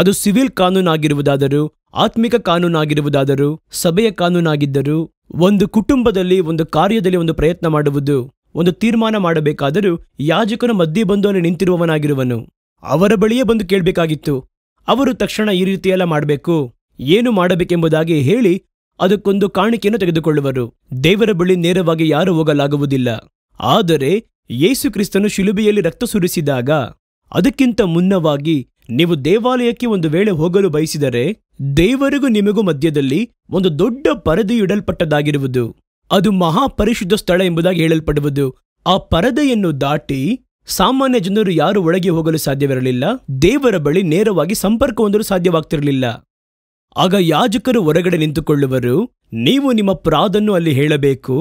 ಅದು ಸಿವಿಲ್ ಕಾನೂನಾಗಿರುವುದಾದರೂ ಆತ್ಮಿಕ ಕಾನೂನಾಗಿರುವುದಾದರೂ ಸಭೆಯ ಕಾನೂನಾಗಿದ್ದರೂ ಒಂದು ಕುಟುಂಬದಲ್ಲಿ ಒಂದು ಕಾರ್ಯದಲ್ಲಿ ಒಂದು ಪ್ರಯತ್ನ ಮಾಡುವುದು ಒಂದು ತೀರ್ಮಾನ ಮಾಡಬೇಕಾದರೂ ಯಾಜಕನ ಮಧ್ಯೆ ಬಂದು ಅಲ್ಲಿ ನಿಂತಿರುವವನಾಗಿರುವನು ಅವರ ಬಳಿಯೇ ಬಂದು ಕೇಳಬೇಕಾಗಿತ್ತು ಅವರು ತಕ್ಷಣ ಈ ರೀತಿಯೆಲ್ಲ ಮಾಡಬೇಕು ಏನು ಮಾಡಬೇಕೆಂಬುದಾಗಿ ಹೇಳಿ ಅದಕ್ಕೊಂದು ಕಾಣಿಕೆಯನ್ನು ತೆಗೆದುಕೊಳ್ಳುವರು ದೇವರ ಬಳಿ ನೇರವಾಗಿ ಯಾರು ಹೋಗಲಾಗುವುದಿಲ್ಲ ಆದರೆ ಯೇಸುಕ್ರಿಸ್ತನು ಶಿಲುಬೆಯಲ್ಲಿ ರಕ್ತ ಸುರಿಸಿದಾಗ ಅದಕ್ಕಿಂತ ಮುನ್ನವಾಗಿ ನೀವು ದೇವಾಲಯಕ್ಕೆ ಒಂದು ವೇಳೆ ಹೋಗಲು ಬಯಸಿದರೆ ದೇವರಿಗೂ ನಿಮಗೂ ಮಧ್ಯದಲ್ಲಿ ಒಂದು ದೊಡ್ಡ ಪರದೆಯಿಡಲ್ಪಟ್ಟದಾಗಿರುವುದು ಅದು ಮಹಾಪರಿಶುದ್ಧ ಸ್ಥಳ ಎಂಬುದಾಗಿ ಹೇಳಲ್ಪಡುವುದು ಆ ಪರದೆಯನ್ನು ದಾಟಿ ಸಾಮಾನ್ಯ ಜನರು ಯಾರು ಒಳಗೆ ಹೋಗಲು ಸಾಧ್ಯವಿರಲಿಲ್ಲ ದೇವರ ಬಳಿ ನೇರವಾಗಿ ಸಂಪರ್ಕ ಹೊಂದಲು ಸಾಧ್ಯವಾಗ್ತಿರಲಿಲ್ಲ ಆಗ ಯಾಜಕರು ಹೊರಗಡೆ ನಿಂತುಕೊಳ್ಳುವರು ನೀವು ನಿಮ್ಮ ಪ್ರಾದನ್ನು ಅಲ್ಲಿ ಹೇಳಬೇಕು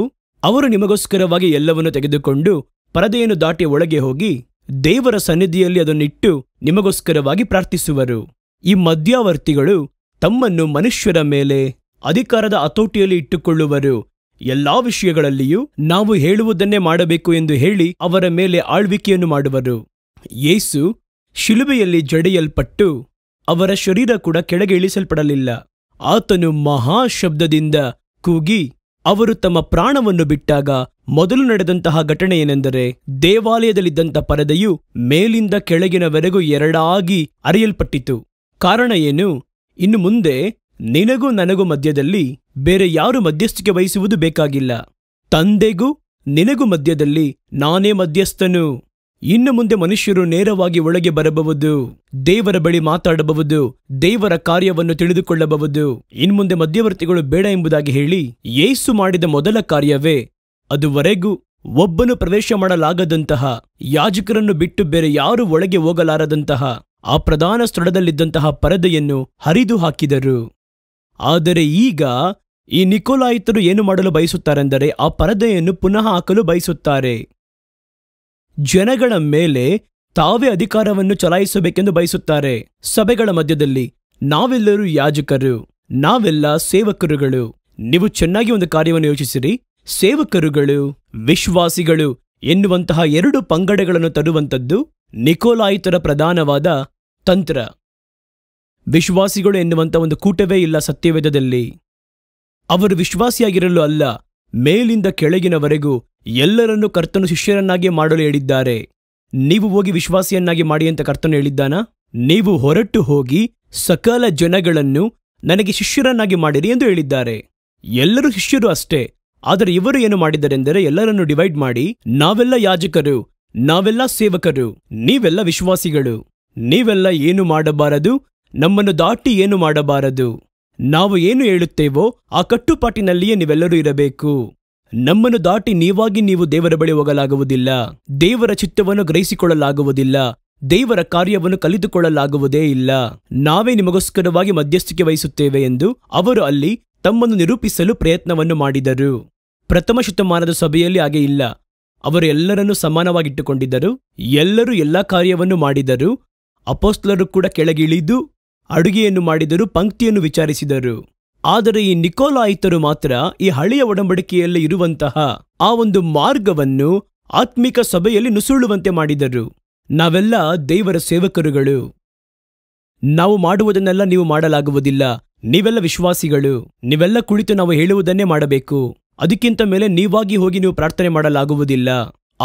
ಅವರು ನಿಮಗೋಸ್ಕರವಾಗಿ ಎಲ್ಲವನ್ನು ತೆಗೆದುಕೊಂಡು ಪರದೆಯನ್ನು ದಾಟಿ ಒಳಗೆ ಹೋಗಿ ದೇವರ ಸನ್ನಿಧಿಯಲ್ಲಿ ಅದನ್ನಿಟ್ಟು ನಿಮಗೋಸ್ಕರವಾಗಿ ಪ್ರಾರ್ಥಿಸುವರು ಈ ಮಧ್ಯಾವರ್ತಿಗಳು ತಮ್ಮನ್ನು ಮನುಷ್ಯರ ಮೇಲೆ ಅಧಿಕಾರದ ಹತೋಟಿಯಲ್ಲಿ ಇಟ್ಟುಕೊಳ್ಳುವರು ಎಲ್ಲಾ ವಿಷಯಗಳಲ್ಲಿಯೂ ನಾವು ಹೇಳುವುದನ್ನೇ ಮಾಡಬೇಕು ಎಂದು ಹೇಳಿ ಅವರ ಮೇಲೆ ಆಳ್ವಿಕೆಯನ್ನು ಮಾಡುವರು ಯೇಸು ಶಿಲುಬೆಯಲ್ಲಿ ಜಡೆಯಲ್ಪಟ್ಟು ಅವರ ಶರೀರ ಕೂಡ ಕೆಳಗೆ ಇಳಿಸಲ್ಪಡಲಿಲ್ಲ ಆತನು ಮಹಾಶಬ್ದದಿಂದ ಕೂಗಿ ಅವರು ತಮ್ಮ ಪ್ರಾಣವನ್ನು ಬಿಟ್ಟಾಗ ಮೊದಲು ನಡೆದಂತಹ ಘಟನೆ ಏನೆಂದರೆ ದೇವಾಲಯದಲ್ಲಿದ್ದಂಥ ಪರದೆಯು ಮೇಲಿಂದ ಕೆಳಗಿನವರೆಗೂ ಎರಡಾಗಿ ಅರಿಯಲ್ಪಟ್ಟಿತು ಕಾರಣ ಏನು ಇನ್ನು ಮುಂದೆ ನಿನಗೂ ನನಗೂ ಮಧ್ಯದಲ್ಲಿ ಬೇರೆ ಯಾರು ಮಧ್ಯಸ್ಥಿಕೆ ವಹಿಸುವುದು ಬೇಕಾಗಿಲ್ಲ ತಂದೆಗೂ ನಿನಗೂ ಮಧ್ಯದಲ್ಲಿ ನಾನೇ ಮಧ್ಯಸ್ಥನು ಇನ್ನು ಮುಂದೆ ಮನುಷ್ಯರು ನೇರವಾಗಿ ಒಳಗೆ ಬರಬಹುದು ದೇವರ ಬಳಿ ಮಾತಾಡಬಹುದು ದೇವರ ಕಾರ್ಯವನ್ನು ತಿಳಿದುಕೊಳ್ಳಬಹುದು ಇನ್ಮುಂದೆ ಮಧ್ಯವರ್ತಿಗಳು ಬೇಡ ಎಂಬುದಾಗಿ ಹೇಳಿ ಯೇಸು ಮಾಡಿದ ಮೊದಲ ಕಾರ್ಯವೇ ಅದುವರೆಗೂ ಒಬ್ಬನು ಪ್ರವೇಶ ಮಾಡಲಾಗದಂತಹ ಯಾಜಕರನ್ನು ಬಿಟ್ಟು ಬೇರೆ ಯಾರೂ ಒಳಗೆ ಹೋಗಲಾರದಂತಹ ಆ ಪ್ರಧಾನ ಸ್ಥಳದಲ್ಲಿದ್ದಂತಹ ಪರದೆಯನ್ನು ಹರಿದು ಹಾಕಿದರು ಆದರೆ ಈಗ ಈ ನಿಕೋಲಾಯಿತರು ಏನು ಮಾಡಲು ಬಯಸುತ್ತಾರೆಂದರೆ ಆ ಪರದೆಯನ್ನು ಪುನಃ ಹಾಕಲು ಬಯಸುತ್ತಾರೆ ಜನಗಳ ಮೇಲೆ ತಾವೇ ಅಧಿಕಾರವನ್ನು ಚಲಾಯಿಸಬೇಕೆಂದು ಬಯಸುತ್ತಾರೆ ಸಭೆಗಳ ಮಧ್ಯದಲ್ಲಿ ನಾವೆಲ್ಲರೂ ಯಾಜಕರು ನಾವೆಲ್ಲ ಸೇವಕರುಗಳು ನೀವು ಚೆನ್ನಾಗಿ ಒಂದು ಕಾರ್ಯವನ್ನು ಯೋಚಿಸಿರಿ ಸೇವಕರುಗಳು ವಿಶ್ವಾಸಿಗಳು ಎನ್ನುವಂತಹ ಎರಡು ಪಂಗಡಗಳನ್ನು ತರುವಂಥದ್ದು ನಿಕೋಲಾಯಿತರ ಪ್ರಧಾನವಾದ ತಂತ್ರ ವಿಶ್ವಾಸಿಗಳು ಎನ್ನುವಂಥ ಒಂದು ಕೂಟವೇ ಇಲ್ಲ ಸತ್ಯವೇದದಲ್ಲಿ ಅವರು ವಿಶ್ವಾಸಿಯಾಗಿರಲು ಅಲ್ಲ ಮೇಲಿಂದ ಕೆಳಗಿನವರೆಗೂ ಎಲ್ಲರನ್ನು ಕರ್ತನು ಶಿಷ್ಯರನ್ನಾಗಿ ಮಾಡಲು ಹೇಳಿದ್ದಾರೆ ನೀವು ಹೋಗಿ ವಿಶ್ವಾಸಿಯನ್ನಾಗಿ ಮಾಡಿ ಅಂತ ಕರ್ತನು ಹೇಳಿದ್ದಾನ ನೀವು ಹೊರಟು ಹೋಗಿ ಸಕಲ ಜನಗಳನ್ನು ನನಗೆ ಶಿಷ್ಯರನ್ನಾಗಿ ಮಾಡಿರಿ ಎಂದು ಹೇಳಿದ್ದಾರೆ ಎಲ್ಲರೂ ಶಿಷ್ಯರು ಅಷ್ಟೇ ಆದರೆ ಇವರು ಏನು ಮಾಡಿದರೆಂದರೆ ಎಲ್ಲರನ್ನು ಡಿವೈಡ್ ಮಾಡಿ ನಾವೆಲ್ಲ ಯಾಜಕರು ನಾವೆಲ್ಲ ಸೇವಕರು ನೀವೆಲ್ಲ ವಿಶ್ವಾಸಿಗಳು ನೀವೆಲ್ಲ ಏನು ಮಾಡಬಾರದು ನಮ್ಮನ್ನು ದಾಟಿ ಏನು ಮಾಡಬಾರದು ನಾವು ಏನು ಹೇಳುತ್ತೇವೋ ಆ ಕಟ್ಟುಪಾಟಿನಲ್ಲಿಯೇ ನೀವೆಲ್ಲರೂ ಇರಬೇಕು ನಮ್ಮನ್ನು ದಾಟಿ ನೀವಾಗಿ ನೀವು ದೇವರ ಬಳಿ ಹೋಗಲಾಗುವುದಿಲ್ಲ ದೇವರ ಚಿತ್ತವನ್ನು ಗ್ರಹಿಸಿಕೊಳ್ಳಲಾಗುವುದಿಲ್ಲ ದೇವರ ಕಾರ್ಯವನ್ನು ಕಲಿತುಕೊಳ್ಳಲಾಗುವುದೇ ಇಲ್ಲ ನಾವೇ ನಿಮಗೋಸ್ಕರವಾಗಿ ಮಧ್ಯಸ್ಥಿಕೆ ವಹಿಸುತ್ತೇವೆ ಎಂದು ಅವರು ಅಲ್ಲಿ ತಮ್ಮನ್ನು ನಿರೂಪಿಸಲು ಪ್ರಯತ್ನವನ್ನು ಮಾಡಿದರು ಪ್ರಥಮ ಶತಮಾನದ ಸಭೆಯಲ್ಲಿ ಹಾಗೆ ಇಲ್ಲ ಅವರು ಎಲ್ಲರನ್ನೂ ಸಮಾನವಾಗಿಟ್ಟುಕೊಂಡಿದ್ದರು ಎಲ್ಲರೂ ಎಲ್ಲ ಕಾರ್ಯವನ್ನು ಮಾಡಿದರು ಅಪೋಸ್ಲರು ಕೂಡ ಕೆಳಗಿಳಿದು ಅಡುಗೆಯನ್ನು ಮಾಡಿದರು ಪಂಕ್ತಿಯನ್ನು ವಿಚಾರಿಸಿದರು ಆದರೆ ಈ ನಿಕೋಲಾಯಿತರು ಮಾತ್ರ ಈ ಹಳೆಯ ಒಡಂಬಡಿಕೆಯಲ್ಲಿ ಇರುವಂತಹ ಆ ಒಂದು ಮಾರ್ಗವನ್ನು ಆತ್ಮಿಕ ಸಭೆಯಲ್ಲಿ ನುಸುಳುವಂತೆ ಮಾಡಿದರು ನಾವೆಲ್ಲ ದೇವರ ಸೇವಕರುಗಳು ನಾವು ಮಾಡುವುದನ್ನೆಲ್ಲ ನೀವು ಮಾಡಲಾಗುವುದಿಲ್ಲ ನೀವೆಲ್ಲ ವಿಶ್ವಾಸಿಗಳು ನೀವೆಲ್ಲ ಕುಳಿತು ನಾವು ಹೇಳುವುದನ್ನೇ ಮಾಡಬೇಕು ಅದಕ್ಕಿಂತ ಮೇಲೆ ನೀವಾಗಿ ಹೋಗಿ ನೀವು ಪ್ರಾರ್ಥನೆ ಮಾಡಲಾಗುವುದಿಲ್ಲ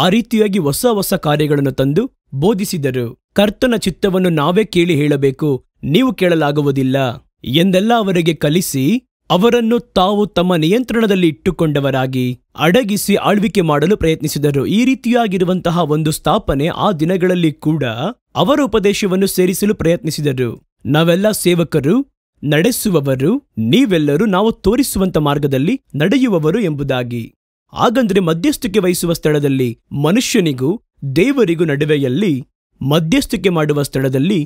ಆ ರೀತಿಯಾಗಿ ಹೊಸ ಹೊಸ ಕಾರ್ಯಗಳನ್ನು ತಂದು ಬೋಧಿಸಿದರು ಕರ್ತನ ಚಿತ್ತವನ್ನು ನಾವೇ ಕೇಳಿ ಹೇಳಬೇಕು ನೀವು ಕೇಳಲಾಗುವುದಿಲ್ಲ ಎಂದೆಲ್ಲ ಅವರಿಗೆ ಕಲಿಸಿ ಅವರನ್ನು ತಾವು ತಮ್ಮ ನಿಯಂತ್ರಣದಲ್ಲಿ ಇಟ್ಟುಕೊಂಡವರಾಗಿ ಅಡಗಿಸಿ ಆಳ್ವಿಕೆ ಮಾಡಲು ಪ್ರಯತ್ನಿಸಿದರು ಈ ರೀತಿಯಾಗಿರುವಂತಹ ಒಂದು ಸ್ಥಾಪನೆ ಆ ದಿನಗಳಲ್ಲಿ ಕೂಡ ಅವರ ಉಪದೇಶವನ್ನು ಸೇರಿಸಲು ಪ್ರಯತ್ನಿಸಿದರು ನಾವೆಲ್ಲ ಸೇವಕರು ನಡೆಸುವವರು ನೀವೆಲ್ಲರೂ ನಾವು ತೋರಿಸುವಂತ ಮಾರ್ಗದಲ್ಲಿ ನಡೆಯುವವರು ಎಂಬುದಾಗಿ ಹಾಗಂದ್ರೆ ಮಧ್ಯಸ್ಥಿಕೆ ವಹಿಸುವ ಸ್ಥಳದಲ್ಲಿ ಮನುಷ್ಯನಿಗೂ ದೇವರಿಗೂ ನಡುವೆಯಲ್ಲಿ ಮಧ್ಯಸ್ಥಿಕೆ ಮಾಡುವ ಸ್ಥಳದಲ್ಲಿ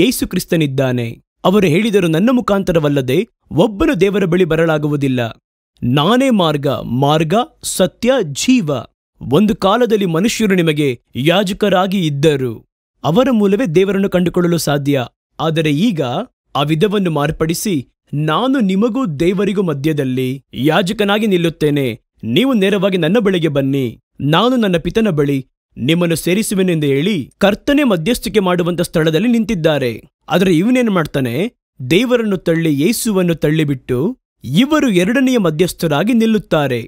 ಯೇಸುಕ್ರಿಸ್ತನಿದ್ದಾನೆ ಅವರು ಹೇಳಿದರು ನನ್ನ ಮುಖಾಂತರವಲ್ಲದೆ ಒಬ್ಬನು ದೇವರ ಬಳಿ ಬರಲಾಗುವುದಿಲ್ಲ ನಾನೇ ಮಾರ್ಗ ಮಾರ್ಗ ಸತ್ಯ ಜೀವ ಒಂದು ಕಾಲದಲ್ಲಿ ಮನುಷ್ಯರು ನಿಮಗೆ ಯಾಜಕರಾಗಿ ಇದ್ದರು ಅವರ ಮೂಲವೇ ದೇವರನ್ನು ಕಂಡುಕೊಳ್ಳಲು ಸಾಧ್ಯ ಆದರೆ ಈಗ ಆ ವಿಧವನ್ನು ಮಾರ್ಪಡಿಸಿ ನಾನು ನಿಮಗೂ ದೇವರಿಗೂ ಮಧ್ಯದಲ್ಲಿ ಯಾಜಕನಾಗಿ ನಿಲ್ಲುತ್ತೇನೆ ನೀವು ನೇರವಾಗಿ ನನ್ನ ಬಳಿಗೆ ಬನ್ನಿ ನಾನು ನನ್ನ ಪಿತನ ಬಳಿ ನಿಮ್ಮನ್ನು ಸೇರಿಸುವೆನೆಂದು ಹೇಳಿ ಕರ್ತನೆ ಮಧ್ಯಸ್ಥಿಕೆ ಮಾಡುವಂತ ಸ್ಥಳದಲ್ಲಿ ನಿಂತಿದ್ದಾರೆ ಆದರೆ ಇವನೇನು ಮಾಡ್ತಾನೆ ದೇವರನ್ನು ತಳ್ಳಿ ಯೇಸುವನ್ನು ತಳ್ಳಿಬಿಟ್ಟು ಇವರು ಎರಡನೆಯ ಮಧ್ಯಸ್ಥರಾಗಿ ನಿಲ್ಲುತ್ತಾರೆ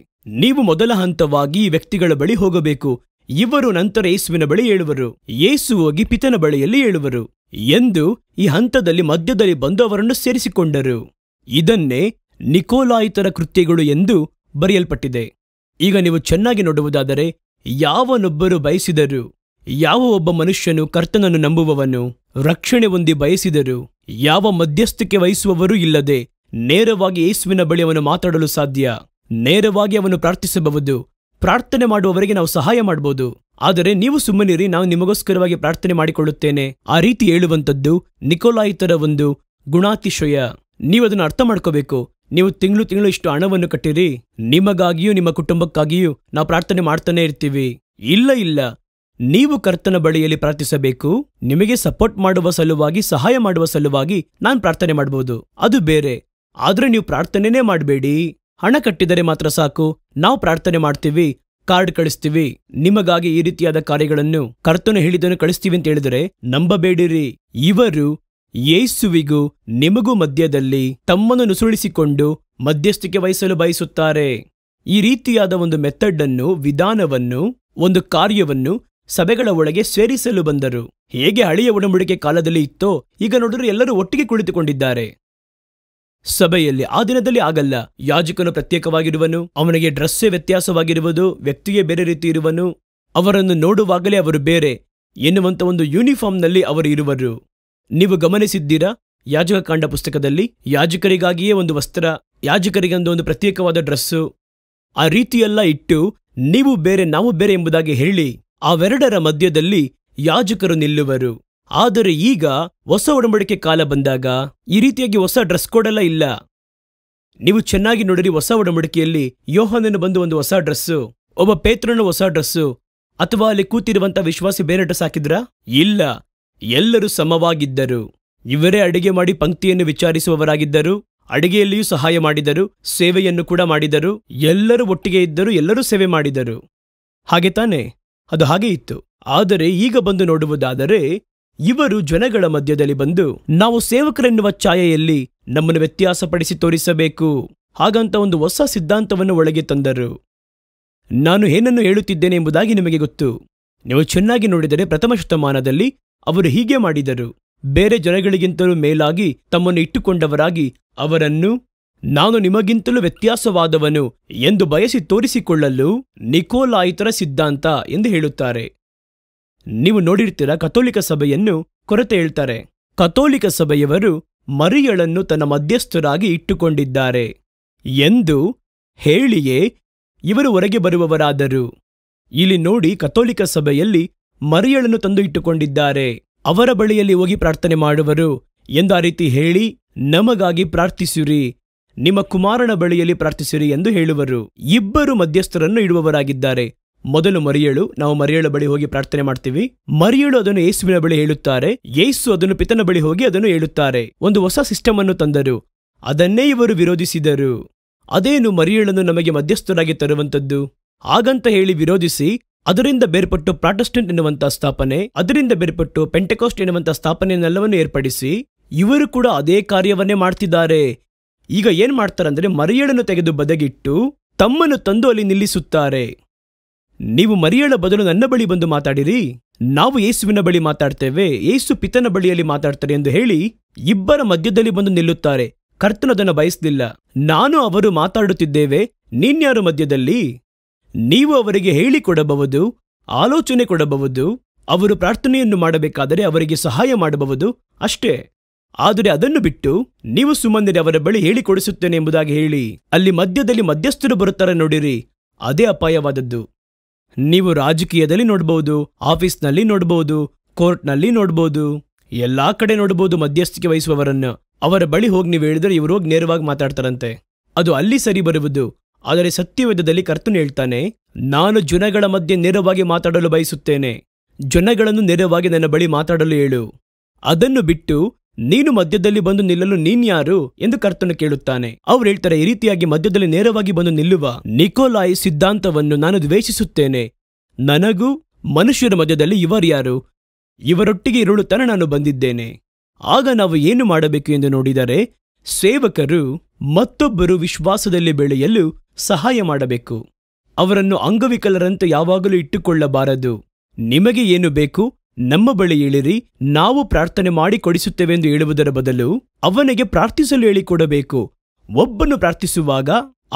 ನೀವು ಮೊದಲ ಹಂತವಾಗಿ ಈ ವ್ಯಕ್ತಿಗಳ ಬಳಿ ಹೋಗಬೇಕು ಇವರು ನಂತರ ಯೇಸುವಿನ ಬಳಿ ಏಳುವರು ಯೇಸು ಹೋಗಿ ಪಿತನ ಬಳಿಯಲ್ಲಿ ಏಳುವರು ಎಂದು ಈ ಹಂತದಲ್ಲಿ ಮಧ್ಯದಲ್ಲಿ ಬಂದು ಅವರನ್ನು ಸೇರಿಸಿಕೊಂಡರು ಇದನ್ನೇ ನಿಕೋಲಾಯಿತರ ಕೃತ್ಯಗಳು ಎಂದು ಬರೆಯಲ್ಪಟ್ಟಿದೆ ಈಗ ನೀವು ಚೆನ್ನಾಗಿ ನೋಡುವುದಾದರೆ ಯಾವನೊಬ್ಬರು ಬಯಸಿದರು ಯಾವ ಒಬ್ಬ ಮನುಷ್ಯನು ಕರ್ತನನ್ನು ನಂಬುವವನು ರಕ್ಷಣೆ ಹೊಂದಿ ಬಯಸಿದರು ಯಾವ ಮಧ್ಯಸ್ಥಿಕೆ ವಹಿಸುವವರೂ ಇಲ್ಲದೆ ನೇರವಾಗಿ ಯೇಸುವಿನ ಬಳಿ ಅವನು ಮಾತಾಡಲು ಸಾಧ್ಯ ನೇರವಾಗಿ ಅವನು ಪ್ರಾರ್ಥಿಸಬಹುದು ಪ್ರಾರ್ಥನೆ ಮಾಡುವವರಿಗೆ ನಾವು ಸಹಾಯ ಮಾಡಬಹುದು ಆದರೆ ನೀವು ಸುಮ್ಮನಿರಿ ನಾವು ನಿಮಗೋಸ್ಕರವಾಗಿ ಪ್ರಾರ್ಥನೆ ಮಾಡಿಕೊಳ್ಳುತ್ತೇನೆ ಆ ರೀತಿ ಹೇಳುವಂಥದ್ದು ನಿಕೋಲಾಯಿತರ ಒಂದು ಗುಣಾತಿಶಯ ನೀವದನ್ನು ಅರ್ಥ ಮಾಡ್ಕೋಬೇಕು ನೀವು ತಿಂಗಳು ತಿಂಗಳು ಇಷ್ಟು ಹಣವನ್ನು ಕಟ್ಟಿರಿ ನಿಮಗಾಗಿಯೂ ನಿಮ್ಮ ಕುಟುಂಬಕ್ಕಾಗಿಯೂ ನಾವು ಪ್ರಾರ್ಥನೆ ಮಾಡ್ತಾನೆ ಇರ್ತೀವಿ ಇಲ್ಲ ಇಲ್ಲ ನೀವು ಕರ್ತನ ಬಳಿಯಲ್ಲಿ ಪ್ರಾರ್ಥಿಸಬೇಕು ನಿಮಗೆ ಸಪೋರ್ಟ್ ಮಾಡುವ ಸಲುವಾಗಿ ಸಹಾಯ ಮಾಡುವ ಸಲುವಾಗಿ ನಾನು ಪ್ರಾರ್ಥನೆ ಮಾಡಬಹುದು ಅದು ಬೇರೆ ಆದ್ರೆ ನೀವು ಪ್ರಾರ್ಥನೆನೇ ಮಾಡಬೇಡಿ ಹಣ ಕಟ್ಟಿದರೆ ಮಾತ್ರ ಸಾಕು ನಾವು ಪ್ರಾರ್ಥನೆ ಮಾಡ್ತೀವಿ ಕಾರ್ಡ್ ಕಳಿಸ್ತೀವಿ ನಿಮಗಾಗಿ ಈ ರೀತಿಯಾದ ಕಾರ್ಯಗಳನ್ನು ಕರ್ತನು ಹೇಳಿದನು ಕಳಿಸ್ತೀವಿ ಅಂತ ಹೇಳಿದರೆ ನಂಬಬೇಡಿರಿ ಇವರು ಯೇಸುವಿಗೂ ನಿಮಗೂ ಮಧ್ಯದಲ್ಲಿ ತಮ್ಮನ್ನು ನುಸುಳಿಸಿಕೊಂಡು ಮಧ್ಯಸ್ಥಿಕೆ ವಹಿಸಲು ಬಯಸುತ್ತಾರೆ ಈ ರೀತಿಯಾದ ಒಂದು ಮೆಥಡ್ ಅನ್ನು ವಿಧಾನವನ್ನು ಒಂದು ಕಾರ್ಯವನ್ನು ಸಭೆಗಳ ಒಳಗೆ ಸೇರಿಸಲು ಬಂದರು ಹೇಗೆ ಹಳೆಯ ಒಡಂಬಡಿಕೆ ಕಾಲದಲ್ಲಿ ಇತ್ತೋ ಈಗ ನೋಡಿದ್ರೆ ಎಲ್ಲರೂ ಒಟ್ಟಿಗೆ ಕುಳಿತುಕೊಂಡಿದ್ದಾರೆ ಸಭೆಯಲ್ಲಿ ಆ ದಿನದಲ್ಲಿ ಆಗಲ್ಲ ಯಾಜಕನು ಪ್ರತ್ಯೇಕವಾಗಿರುವನು ಅವನಿಗೆ ಡ್ರೆಸ್ಸೇ ವ್ಯತ್ಯಾಸವಾಗಿರುವುದು ವ್ಯಕ್ತಿಯೇ ಬೇರೆ ರೀತಿ ಇರುವನು ಅವರನ್ನು ನೋಡುವಾಗಲೇ ಅವರು ಬೇರೆ ಎನ್ನುವಂಥ ಒಂದು ಯೂನಿಫಾರ್ಮ್ನಲ್ಲಿ ಅವರು ಇರುವರು ನೀವು ಗಮನಿಸಿದ್ದೀರಾ ಯಾಜಕ ಕಾಂಡ ಪುಸ್ತಕದಲ್ಲಿ ಯಾಜಕರಿಗಾಗಿಯೇ ಒಂದು ವಸ್ತ್ರ ಯಾಜಕರಿಗೊಂದು ಒಂದು ಪ್ರತ್ಯೇಕವಾದ ಡ್ರೆಸ್ಸು ಆ ರೀತಿಯೆಲ್ಲ ಇಟ್ಟು ನೀವು ಬೇರೆ ನಾವು ಬೇರೆ ಎಂಬುದಾಗಿ ಹೇಳಿ ಅವೆರಡರ ಮಧ್ಯದಲ್ಲಿ ಯಾಜಕರು ನಿಲ್ಲುವರು ಆದರೆ ಈಗ ಹೊಸ ಒಡಂಬಡಿಕೆ ಕಾಲ ಬಂದಾಗ ಈ ರೀತಿಯಾಗಿ ಹೊಸ ಡ್ರೆಸ್ ಕೋಡೆಲ್ಲ ಇಲ್ಲ ನೀವು ಚೆನ್ನಾಗಿ ನೋಡಿರಿ ಹೊಸ ಒಡಂಬಡಿಕೆಯಲ್ಲಿ ಯೋಹನನ್ನು ಬಂದು ಒಂದು ಹೊಸ ಡ್ರೆಸ್ಸು ಒಬ್ಬ ಪೇತ್ರನು ಹೊಸ ಡ್ರೆಸ್ಸು ಅಥವಾ ಅಲ್ಲಿ ಕೂತಿರುವಂತಹ ವಿಶ್ವಾಸಿ ಬೇರೆ ಡ್ರೆಸ್ ಹಾಕಿದ್ರಾ ಇಲ್ಲ ಎಲ್ಲರೂ ಸಮವಾಗಿದ್ದರು ಇವರೇ ಅಡಿಗೆ ಮಾಡಿ ಪಂಕ್ತಿಯನ್ನು ವಿಚಾರಿಸುವವರಾಗಿದ್ದರು ಅಡಿಗೆಯಲ್ಲಿಯೂ ಸಹಾಯ ಮಾಡಿದರು ಸೇವೆಯನ್ನು ಕೂಡ ಮಾಡಿದರು ಎಲ್ಲರೂ ಒಟ್ಟಿಗೆ ಇದ್ದರು ಎಲ್ಲರೂ ಸೇವೆ ಮಾಡಿದರು ಹಾಗೆ ತಾನೆ ಅದು ಹಾಗೆ ಇತ್ತು ಆದರೆ ಈಗ ಬಂದು ನೋಡುವುದಾದರೆ ಇವರು ಜನಗಳ ಮಧ್ಯದಲ್ಲಿ ಬಂದು ನಾವು ಸೇವಕರೆನ್ನುವ ಛಾಯೆಯಲ್ಲಿ ನಮ್ಮನ್ನು ವ್ಯತ್ಯಾಸಪಡಿಸಿ ತೋರಿಸಬೇಕು ಹಾಗಂತ ಒಂದು ಹೊಸ ಸಿದ್ಧಾಂತವನ್ನು ಒಳಗೆ ತಂದರು ನಾನು ಏನನ್ನು ಹೇಳುತ್ತಿದ್ದೇನೆ ಎಂಬುದಾಗಿ ನಿಮಗೆ ಗೊತ್ತು ನೀವು ಚೆನ್ನಾಗಿ ನೋಡಿದರೆ ಪ್ರಥಮ ಶತಮಾನದಲ್ಲಿ ಅವರು ಹೀಗೆ ಮಾಡಿದರು ಬೇರೆ ಜನಗಳಿಗಿಂತಲೂ ಮೇಲಾಗಿ ತಮ್ಮನ್ನು ಇಟ್ಟುಕೊಂಡವರಾಗಿ ಅವರನ್ನು ನಾನು ನಿಮಗಿಂತಲೂ ವ್ಯತ್ಯಾಸವಾದವನು ಎಂದು ಬಯಸಿ ತೋರಿಸಿಕೊಳ್ಳಲು ನಿಕೋಲಾಯಿತರ ಸಿದ್ಧಾಂತ ಎಂದು ಹೇಳುತ್ತಾರೆ ನೀವು ನೋಡಿರ್ತೀರ ಕಥೋಲಿಕ ಸಭೆಯನ್ನು ಕೊರತೆ ಹೇಳ್ತಾರೆ ಕಥೋಲಿಕ ಸಭೆಯವರು ಮರಿಯಳನ್ನು ತನ್ನ ಮಧ್ಯಸ್ಥರಾಗಿ ಇಟ್ಟುಕೊಂಡಿದ್ದಾರೆ ಎಂದು ಹೇಳಿಯೇ ಇವರು ಹೊರಗೆ ಬರುವವರಾದರು ಇಲ್ಲಿ ನೋಡಿ ಕಥೋಲಿಕ ಸಭೆಯಲ್ಲಿ ಮರಿಯಳನ್ನು ತಂದು ಇಟ್ಟುಕೊಂಡಿದ್ದಾರೆ ಅವರ ಬಳಿಯಲ್ಲಿ ಹೋಗಿ ಪ್ರಾರ್ಥನೆ ಮಾಡುವರು ಎಂದು ಆ ರೀತಿ ಹೇಳಿ ನಮಗಾಗಿ ಪ್ರಾರ್ಥಿಸಿರಿ ನಿಮ್ಮ ಕುಮಾರನ ಬಳಿಯಲ್ಲಿ ಪ್ರಾರ್ಥಿಸಿರಿ ಎಂದು ಹೇಳುವರು ಇಬ್ಬರು ಮಧ್ಯಸ್ಥರನ್ನು ಇಡುವವರಾಗಿದ್ದಾರೆ ಮೊದಲು ಮರಿಯಳು ನಾವು ಮರಿಯಳ ಬಳಿ ಹೋಗಿ ಪ್ರಾರ್ಥನೆ ಮಾಡ್ತೀವಿ ಮರಿಯಳು ಅದನ್ನು ಯೇಸುವಿನ ಬಳಿ ಹೇಳುತ್ತಾರೆ ಯೇಸು ಅದನ್ನು ಪಿತನ ಬಳಿ ಹೋಗಿ ಅದನ್ನು ಹೇಳುತ್ತಾರೆ ಒಂದು ಹೊಸ ಸಿಸ್ಟಮ್ ಅನ್ನು ತಂದರು ಅದನ್ನೇ ಇವರು ವಿರೋಧಿಸಿದರು ಅದೇನು ಮರಿಯಳನ್ನು ನಮಗೆ ಮಧ್ಯಸ್ಥರಾಗಿ ತರುವಂತದ್ದು ಹಾಗಂತ ಹೇಳಿ ವಿರೋಧಿಸಿ ಅದರಿಂದ ಬೇರ್ಪಟ್ಟು ಪ್ರಾಟೆಸ್ಟೆಂಟ್ ಎನ್ನುವಂತಹ ಸ್ಥಾಪನೆ ಅದರಿಂದ ಬೇರ್ಪಟ್ಟು ಪೆಂಟೆಕೋಸ್ಟ್ ಎನ್ನುವಂತಹ ಸ್ಥಾಪನೆಯನ್ನೆಲ್ಲವನ್ನು ಏರ್ಪಡಿಸಿ ಇವರು ಕೂಡ ಅದೇ ಕಾರ್ಯವನ್ನೇ ಮಾಡ್ತಿದ್ದಾರೆ ಈಗ ಏನ್ ಮಾಡ್ತಾರಂದ್ರೆ ಮರಿಯಳನ್ನು ತೆಗೆದು ಬದಗಿಟ್ಟು ತಮ್ಮನ್ನು ತಂದು ಅಲ್ಲಿ ನಿಲ್ಲಿಸುತ್ತಾರೆ ನೀವು ಮರಿಯಳ ಬದಲು ನನ್ನ ಬಳಿ ಬಂದು ಮಾತಾಡಿರಿ ನಾವು ಯೇಸುವಿನ ಬಳಿ ಮಾತಾಡ್ತೇವೆ ಯೇಸು ಪಿತನ ಬಳಿಯಲ್ಲಿ ಮಾತಾಡ್ತಾರೆ ಎಂದು ಹೇಳಿ ಇಬ್ಬರ ಮಧ್ಯದಲ್ಲಿ ಬಂದು ನಿಲ್ಲುತ್ತಾರೆ ಕರ್ತನದನ್ನು ಬಯಸಲಿಲ್ಲ ನಾನು ಅವರು ಮಾತಾಡುತ್ತಿದ್ದೇವೆ ನೀನ್ಯಾರು ಮಧ್ಯದಲ್ಲಿ ನೀವು ಅವರಿಗೆ ಹೇಳಿಕೊಡಬಹುದು ಆಲೋಚನೆ ಕೊಡಬಹುದು ಅವರು ಪ್ರಾರ್ಥನೆಯನ್ನು ಮಾಡಬೇಕಾದರೆ ಅವರಿಗೆ ಸಹಾಯ ಮಾಡಬಹುದು ಅಷ್ಟೇ ಆದರೆ ಅದನ್ನು ಬಿಟ್ಟು ನೀವು ಸುಮ್ಮನೆ ಅವರ ಬಳಿ ಹೇಳಿಕೊಡಿಸುತ್ತೇನೆ ಎಂಬುದಾಗಿ ಹೇಳಿ ಅಲ್ಲಿ ಮಧ್ಯದಲ್ಲಿ ಮಧ್ಯಸ್ಥರು ಬರುತ್ತಾರೆ ನೋಡಿರಿ ಅದೇ ಅಪಾಯವಾದದ್ದು ನೀವು ರಾಜಕೀಯದಲ್ಲಿ ನೋಡಬಹುದು ಆಫೀಸ್ನಲ್ಲಿ ನೋಡಬಹುದು ಕೋರ್ಟ್ನಲ್ಲಿ ನೋಡಬಹುದು ಎಲ್ಲಾ ಕಡೆ ನೋಡಬಹುದು ಮಧ್ಯಸ್ಥಿಕೆ ವಹಿಸುವವರನ್ನು ಅವರ ಬಳಿ ಹೋಗಿ ನೀವು ಹೇಳಿದರೆ ಇವರು ಹೋಗಿ ನೇರವಾಗಿ ಮಾತಾಡ್ತಾರಂತೆ ಅದು ಅಲ್ಲಿ ಸರಿ ಬರುವುದು ಆದರೆ ಸತ್ಯವೇದದಲ್ಲಿ ಕರ್ತನು ಹೇಳ್ತಾನೆ ನಾನು ಜನಗಳ ಮಧ್ಯೆ ನೇರವಾಗಿ ಮಾತಾಡಲು ಬಯಸುತ್ತೇನೆ ಜನಗಳನ್ನು ನೇರವಾಗಿ ನನ್ನ ಬಳಿ ಮಾತಾಡಲು ಹೇಳು ಅದನ್ನು ಬಿಟ್ಟು ನೀನು ಮಧ್ಯದಲ್ಲಿ ಬಂದು ನಿಲ್ಲಲು ನೀನ್ಯಾರು ಎಂದು ಕರ್ತನು ಕೇಳುತ್ತಾನೆ ಅವರು ಹೇಳ್ತಾರೆ ಈ ರೀತಿಯಾಗಿ ಮಧ್ಯದಲ್ಲಿ ನೇರವಾಗಿ ಬಂದು ನಿಲ್ಲುವ ನಿಕೋಲಾಯಿ ಸಿದ್ಧಾಂತವನ್ನು ನಾನು ದ್ವೇಷಿಸುತ್ತೇನೆ ನನಗೂ ಮನುಷ್ಯರ ಮಧ್ಯದಲ್ಲಿ ಇವರ್ಯಾರು ಇವರೊಟ್ಟಿಗೆ ಇರುಳುತ್ತಾನೆ ನಾನು ಬಂದಿದ್ದೇನೆ ಆಗ ನಾವು ಏನು ಮಾಡಬೇಕು ಎಂದು ನೋಡಿದರೆ ಸೇವಕರು ಮತ್ತೊಬ್ಬರು ವಿಶ್ವಾಸದಲ್ಲಿ ಬೆಳೆಯಲು ಸಹಾಯ ಮಾಡಬೇಕು ಅವರನ್ನು ಅಂಗವಿಕಲರಂತೆ ಯಾವಾಗಲೂ ಇಟ್ಟುಕೊಳ್ಳಬಾರದು ನಿಮಗೆ ಏನು ಬೇಕು ನಮ್ಮ ಬಳಿ ಇಳಿರಿ ನಾವು ಪ್ರಾರ್ಥನೆ ಮಾಡಿ ಕೊಡಿಸುತ್ತೇವೆಂದು ಹೇಳುವುದರ ಬದಲು ಅವನಿಗೆ ಪ್ರಾರ್ಥಿಸಲು ಹೇಳಿಕೊಡಬೇಕು ಒಬ್ಬನು ಪ್ರಾರ್ಥಿಸುವಾಗ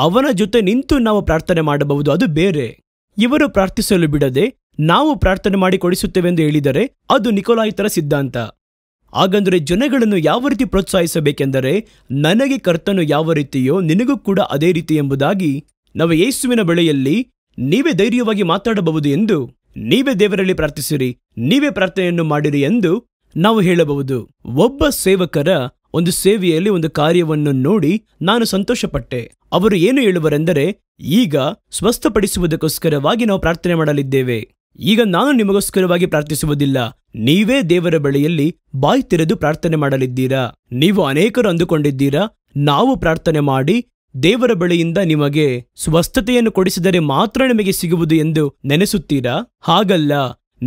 ಅವನ ಜೊತೆ ನಿಂತು ನಾವು ಪ್ರಾರ್ಥನೆ ಮಾಡಬಹುದು ಅದು ಬೇರೆ ಇವರು ಪ್ರಾರ್ಥಿಸಲು ಬಿಡದೆ ನಾವು ಪ್ರಾರ್ಥನೆ ಮಾಡಿ ಕೊಡಿಸುತ್ತೇವೆಂದು ಹೇಳಿದರೆ ಅದು ನಿಕೋಲಾಯಿತರ ಸಿದ್ಧಾಂತ ಹಾಗಂದ್ರೆ ಜನಗಳನ್ನು ಯಾವ ರೀತಿ ಪ್ರೋತ್ಸಾಹಿಸಬೇಕೆಂದರೆ ನನಗೆ ಕರ್ತನು ಯಾವ ರೀತಿಯೋ ನಿನಗೂ ಕೂಡ ಅದೇ ರೀತಿ ಎಂಬುದಾಗಿ ನಾವು ಯೇಸುವಿನ ಬೆಳೆಯಲ್ಲಿ ನೀವೇ ಧೈರ್ಯವಾಗಿ ಮಾತಾಡಬಹುದು ಎಂದು ನೀವೇ ದೇವರಲ್ಲಿ ಪ್ರಾರ್ಥಿಸಿರಿ ನೀವೇ ಪ್ರಾರ್ಥನೆಯನ್ನು ಮಾಡಿರಿ ಎಂದು ನಾವು ಹೇಳಬಹುದು ಒಬ್ಬ ಸೇವಕರ ಒಂದು ಸೇವೆಯಲ್ಲಿ ಒಂದು ಕಾರ್ಯವನ್ನು ನೋಡಿ ನಾನು ಸಂತೋಷಪಟ್ಟೆ ಅವರು ಏನು ಹೇಳುವರೆಂದರೆ ಈಗ ಸ್ವಸ್ಥಪಡಿಸುವುದಕ್ಕೋಸ್ಕರವಾಗಿ ನಾವು ಪ್ರಾರ್ಥನೆ ಮಾಡಲಿದ್ದೇವೆ ಈಗ ನಾನು ನಿಮಗೋಸ್ಕರವಾಗಿ ಪ್ರಾರ್ಥಿಸುವುದಿಲ್ಲ ನೀವೇ ದೇವರ ಬಳಿಯಲ್ಲಿ ಬಾಯಿ ತೆರೆದು ಪ್ರಾರ್ಥನೆ ಮಾಡಲಿದ್ದೀರಾ ನೀವು ಅನೇಕರು ಅಂದುಕೊಂಡಿದ್ದೀರಾ ನಾವು ಪ್ರಾರ್ಥನೆ ಮಾಡಿ ದೇವರ ಬಳಿಯಿಂದ ನಿಮಗೆ ಸ್ವಸ್ಥತೆಯನ್ನು ಕೊಡಿಸಿದರೆ ಮಾತ್ರ ನಿಮಗೆ ಸಿಗುವುದು ಎಂದು ನೆನೆಸುತ್ತೀರಾ ಹಾಗಲ್ಲ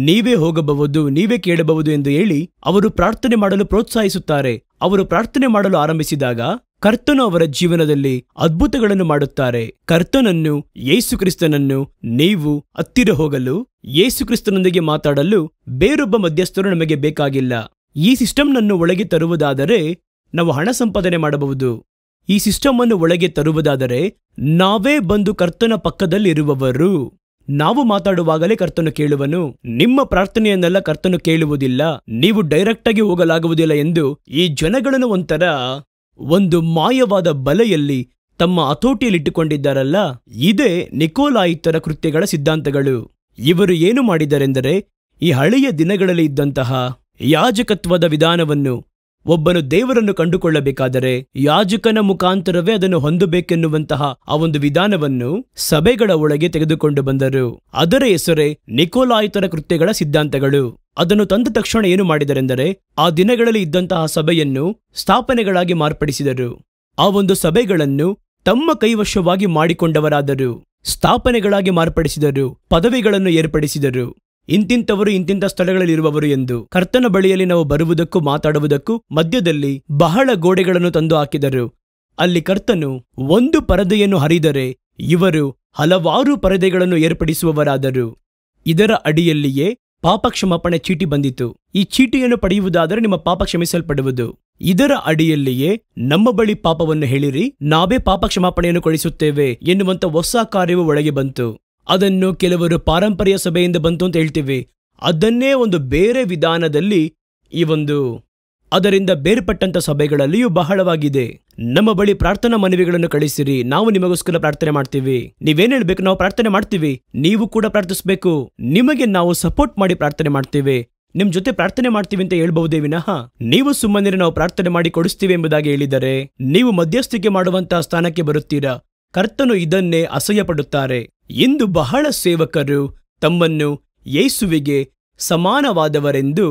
ನೀವೇ ಹೋಗಬಹುದು ನೀವೇ ಕೇಳಬಹುದು ಎಂದು ಹೇಳಿ ಅವರು ಪ್ರಾರ್ಥನೆ ಮಾಡಲು ಪ್ರೋತ್ಸಾಹಿಸುತ್ತಾರೆ ಅವರು ಪ್ರಾರ್ಥನೆ ಮಾಡಲು ಆರಂಭಿಸಿದಾಗ ಕರ್ತನು ಅವರ ಜೀವನದಲ್ಲಿ ಅದ್ಭುತಗಳನ್ನು ಮಾಡುತ್ತಾರೆ ಕರ್ತನನ್ನು ಯೇಸುಕ್ರಿಸ್ತನನ್ನು ನೀವು ಹತ್ತಿರ ಹೋಗಲು ಯೇಸುಕ್ರಿಸ್ತನೊಂದಿಗೆ ಮಾತಾಡಲು ಬೇರೊಬ್ಬ ಮಧ್ಯಸ್ಥರು ನಮಗೆ ಬೇಕಾಗಿಲ್ಲ ಈ ಸಿಸ್ಟಮ್ನನ್ನು ಒಳಗೆ ತರುವುದಾದರೆ ನಾವು ಹಣ ಸಂಪಾದನೆ ಮಾಡಬಹುದು ಈ ಸಿಸ್ಟಮ್ ಅನ್ನು ಒಳಗೆ ತರುವುದಾದರೆ ನಾವೇ ಬಂದು ಕರ್ತನ ಪಕ್ಕದಲ್ಲಿರುವವರು ನಾವು ಮಾತಾಡುವಾಗಲೇ ಕರ್ತನು ಕೇಳುವನು ನಿಮ್ಮ ಪ್ರಾರ್ಥನೆಯನ್ನೆಲ್ಲ ಕರ್ತನು ಕೇಳುವುದಿಲ್ಲ ನೀವು ಡೈರೆಕ್ಟ್ ಆಗಿ ಹೋಗಲಾಗುವುದಿಲ್ಲ ಎಂದು ಈ ಜನಗಳನ್ನು ಒಂಥರ ಒಂದು ಮಾಯವಾದ ಬಲೆಯಲ್ಲಿ ತಮ್ಮ ಹತೋಟಿಯಲ್ಲಿಟ್ಟುಕೊಂಡಿದ್ದಾರಲ್ಲ ಇದೇ ನಿಕೋಲಾಯಿತರ ಕೃತ್ಯಗಳ ಸಿದ್ಧಾಂತಗಳು ಇವರು ಏನು ಮಾಡಿದರೆಂದರೆ ಈ ಹಳೆಯ ದಿನಗಳಲ್ಲಿ ಇದ್ದಂತಹ ಯಾಜಕತ್ವದ ವಿಧಾನವನ್ನು ಒಬ್ಬನು ದೇವರನ್ನು ಕಂಡುಕೊಳ್ಳಬೇಕಾದರೆ ಯಾಜಕನ ಮುಖಾಂತರವೇ ಅದನ್ನು ಹೊಂದಬೇಕೆನ್ನುವಂತಹ ಆ ಒಂದು ವಿಧಾನವನ್ನು ಸಭೆಗಳ ಒಳಗೆ ತೆಗೆದುಕೊಂಡು ಬಂದರು ಅದರ ಹೆಸರೇ ನಿಕೋಲಾಯಿತರ ಕೃತ್ಯಗಳ ಸಿದ್ಧಾಂತಗಳು ಅದನ್ನು ತಂದ ತಕ್ಷಣ ಏನು ಮಾಡಿದರೆಂದರೆ ಆ ದಿನಗಳಲ್ಲಿ ಇದ್ದಂತಹ ಸಭೆಯನ್ನು ಸ್ಥಾಪನೆಗಳಾಗಿ ಮಾರ್ಪಡಿಸಿದರು ಆ ಒಂದು ಸಭೆಗಳನ್ನು ತಮ್ಮ ಕೈವಶವಾಗಿ ಮಾಡಿಕೊಂಡವರಾದರು ಸ್ಥಾಪನೆಗಳಾಗಿ ಮಾರ್ಪಡಿಸಿದರು ಪದವಿಗಳನ್ನು ಏರ್ಪಡಿಸಿದರು ಇಂತಿಂತವರು ಇಂತಿಂತ ಸ್ಥಳಗಳಲ್ಲಿರುವವರು ಎಂದು ಕರ್ತನ ಬಳಿಯಲ್ಲಿ ನಾವು ಬರುವುದಕ್ಕೂ ಮಾತಾಡುವುದಕ್ಕೂ ಮಧ್ಯದಲ್ಲಿ ಬಹಳ ಗೋಡೆಗಳನ್ನು ತಂದು ಹಾಕಿದರು ಅಲ್ಲಿ ಕರ್ತನು ಒಂದು ಪರದೆಯನ್ನು ಹರಿದರೆ ಇವರು ಹಲವಾರು ಪರದೆಗಳನ್ನು ಏರ್ಪಡಿಸುವವರಾದರು ಇದರ ಅಡಿಯಲ್ಲಿಯೇ ಪಾಪ ಕ್ಷಮಾಪಣೆ ಚೀಟಿ ಬಂದಿತು ಈ ಚೀಟಿಯನ್ನು ಪಡೆಯುವುದಾದರೆ ನಿಮ್ಮ ಪಾಪ ಕ್ಷಮಿಸಲ್ಪಡುವುದು ಇದರ ಅಡಿಯಲ್ಲಿಯೇ ನಮ್ಮ ಬಳಿ ಪಾಪವನ್ನು ಹೇಳಿರಿ ನಾವೇ ಪಾಪ ಕ್ಷಮಾಪಣೆಯನ್ನು ಕೊಡಿಸುತ್ತೇವೆ ಎನ್ನುವಂತ ಹೊಸ ಕಾರ್ಯವು ಒಳಗೆ ಬಂತು ಅದನ್ನು ಕೆಲವರು ಪಾರಂಪರ್ಯ ಸಭೆಯಿಂದ ಬಂತು ಅಂತ ಹೇಳ್ತೀವಿ ಅದನ್ನೇ ಒಂದು ಬೇರೆ ವಿಧಾನದಲ್ಲಿ ಈ ಒಂದು ಅದರಿಂದ ಬೇರ್ಪಟ್ಟಂತ ಸಭೆಗಳಲ್ಲಿಯೂ ಬಹಳವಾಗಿದೆ ನಮ್ಮ ಬಳಿ ಪ್ರಾರ್ಥನಾ ಮನವಿಗಳನ್ನು ಕಳಿಸಿರಿ ನಾವು ನಿಮಗೋಸ್ಕರ ಪ್ರಾರ್ಥನೆ ಮಾಡ್ತೀವಿ ನೀವೇನ್ ಹೇಳ್ಬೇಕು ನಾವು ಪ್ರಾರ್ಥನೆ ಮಾಡ್ತೀವಿ ನೀವು ಕೂಡ ಪ್ರಾರ್ಥಿಸಬೇಕು ನಿಮಗೆ ನಾವು ಸಪೋರ್ಟ್ ಮಾಡಿ ಪ್ರಾರ್ಥನೆ ಮಾಡ್ತೀವಿ ನಿಮ್ ಜೊತೆ ಪ್ರಾರ್ಥನೆ ಮಾಡ್ತೀವಿ ಅಂತ ಹೇಳ್ಬಹುದೇ ವಿನಃ ನೀವು ಸುಮ್ಮನೆ ನಾವು ಪ್ರಾರ್ಥನೆ ಮಾಡಿ ಕೊಡಿಸ್ತೀವಿ ಎಂಬುದಾಗಿ ಹೇಳಿದರೆ ನೀವು ಮಧ್ಯಸ್ಥಿಕೆ ಮಾಡುವಂತಹ ಸ್ಥಾನಕ್ಕೆ ಬರುತ್ತೀರಾ ಕರ್ತನು ಇದನ್ನೇ ಅಸಹ್ಯ ಪಡುತ್ತಾರೆ ಇಂದು ಬಹಳ ಸೇವಕರು ತಮ್ಮನ್ನು ಯೇಸುವಿಗೆ ಸಮಾನವಾದವರೆಂದು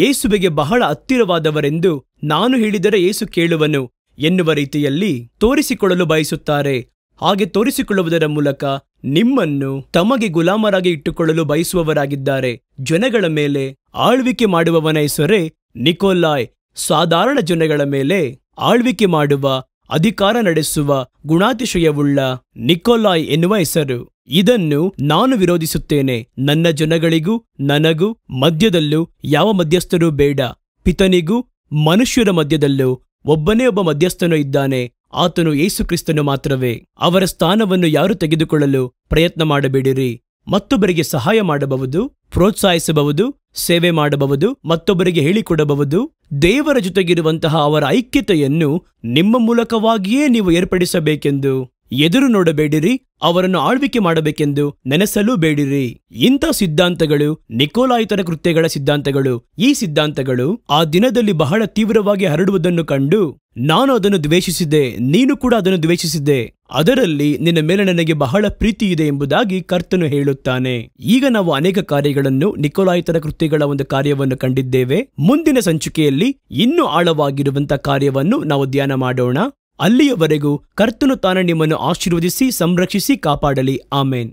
ಯೇಸುವಿಗೆ ಬಹಳ ಹತ್ತಿರವಾದವರೆಂದು ನಾನು ಹೇಳಿದರೆ ಏಸು ಕೇಳುವನು ಎನ್ನುವ ರೀತಿಯಲ್ಲಿ ತೋರಿಸಿಕೊಳ್ಳಲು ಬಯಸುತ್ತಾರೆ ಹಾಗೆ ತೋರಿಸಿಕೊಳ್ಳುವುದರ ಮೂಲಕ ನಿಮ್ಮನ್ನು ತಮಗೆ ಗುಲಾಮರಾಗಿ ಇಟ್ಟುಕೊಳ್ಳಲು ಬಯಸುವವರಾಗಿದ್ದಾರೆ ಜನಗಳ ಮೇಲೆ ಆಳ್ವಿಕೆ ಮಾಡುವವನ ಹೆಸರೇ ನಿಕೋಲಾಯ್ ಸಾಧಾರಣ ಜನಗಳ ಮೇಲೆ ಆಳ್ವಿಕೆ ಮಾಡುವ ಅಧಿಕಾರ ನಡೆಸುವ ಗುಣಾತಿಶಯವುಳ್ಳ ನಿಕೋಲಾಯ್ ಎನ್ನುವ ಹೆಸರು ಇದನ್ನು ನಾನು ವಿರೋಧಿಸುತ್ತೇನೆ ನನ್ನ ಜನಗಳಿಗೂ ನನಗೂ ಮಧ್ಯದಲ್ಲೂ ಯಾವ ಮಧ್ಯಸ್ಥರೂ ಬೇಡ ಪಿತನಿಗೂ ಮನುಷ್ಯರ ಮಧ್ಯದಲ್ಲೂ ಒಬ್ಬನೇ ಒಬ್ಬ ಮಧ್ಯಸ್ಥನು ಇದ್ದಾನೆ ಆತನು ಯೇಸುಕ್ರಿಸ್ತನು ಮಾತ್ರವೇ ಅವರ ಸ್ಥಾನವನ್ನು ಯಾರು ತೆಗೆದುಕೊಳ್ಳಲು ಪ್ರಯತ್ನ ಮಾಡಬೇಡಿರಿ ಮತ್ತೊಬ್ಬರಿಗೆ ಸಹಾಯ ಮಾಡಬಹುದು ಪ್ರೋತ್ಸಾಹಿಸಬಹುದು ಸೇವೆ ಮಾಡಬಹುದು ಮತ್ತೊಬ್ಬರಿಗೆ ಹೇಳಿಕೊಡಬಹುದು ದೇವರ ಜೊತೆಗಿರುವಂತಹ ಅವರ ಐಕ್ಯತೆಯನ್ನು ನಿಮ್ಮ ಮೂಲಕವಾಗಿಯೇ ನೀವು ಏರ್ಪಡಿಸಬೇಕೆಂದು ಎದುರು ನೋಡಬೇಡಿರಿ ಅವರನ್ನು ಆಳ್ವಿಕೆ ಮಾಡಬೇಕೆಂದು ನೆನೆಸಲೂ ಬೇಡಿರಿ ಇಂಥ ಸಿದ್ಧಾಂತಗಳು ನಿಕೋಲಾಯಿತರ ಕೃತ್ಯಗಳ ಸಿದ್ಧಾಂತಗಳು ಈ ಸಿದ್ಧಾಂತಗಳು ಆ ದಿನದಲ್ಲಿ ಬಹಳ ತೀವ್ರವಾಗಿ ಹರಡುವುದನ್ನು ಕಂಡು ನಾನು ಅದನ್ನು ದ್ವೇಷಿಸಿದೆ ನೀನು ಕೂಡ ಅದನ್ನು ದ್ವೇಷಿಸಿದೆ ಅದರಲ್ಲಿ ನಿನ್ನ ಮೇಲೆ ನನಗೆ ಬಹಳ ಪ್ರೀತಿ ಇದೆ ಎಂಬುದಾಗಿ ಕರ್ತನು ಹೇಳುತ್ತಾನೆ ಈಗ ನಾವು ಅನೇಕ ಕಾರ್ಯಗಳನ್ನು ನಿಕೋಲಾಯಿತರ ಕೃತ್ಯಗಳ ಒಂದು ಕಾರ್ಯವನ್ನು ಕಂಡಿದ್ದೇವೆ ಮುಂದಿನ ಸಂಚಿಕೆಯಲ್ಲಿ ಇನ್ನೂ ಆಳವಾಗಿರುವಂತಹ ಕಾರ್ಯವನ್ನು ನಾವು ಧ್ಯಾನ ಮಾಡೋಣ ಅಲ್ಲಿಯವರೆಗೂ ಕರ್ತನು ತಾನೇ ನಿಮ್ಮನ್ನು ಆಶೀರ್ವದಿಸಿ ಸಂರಕ್ಷಿಸಿ ಕಾಪಾಡಲಿ ಆಮೇನ್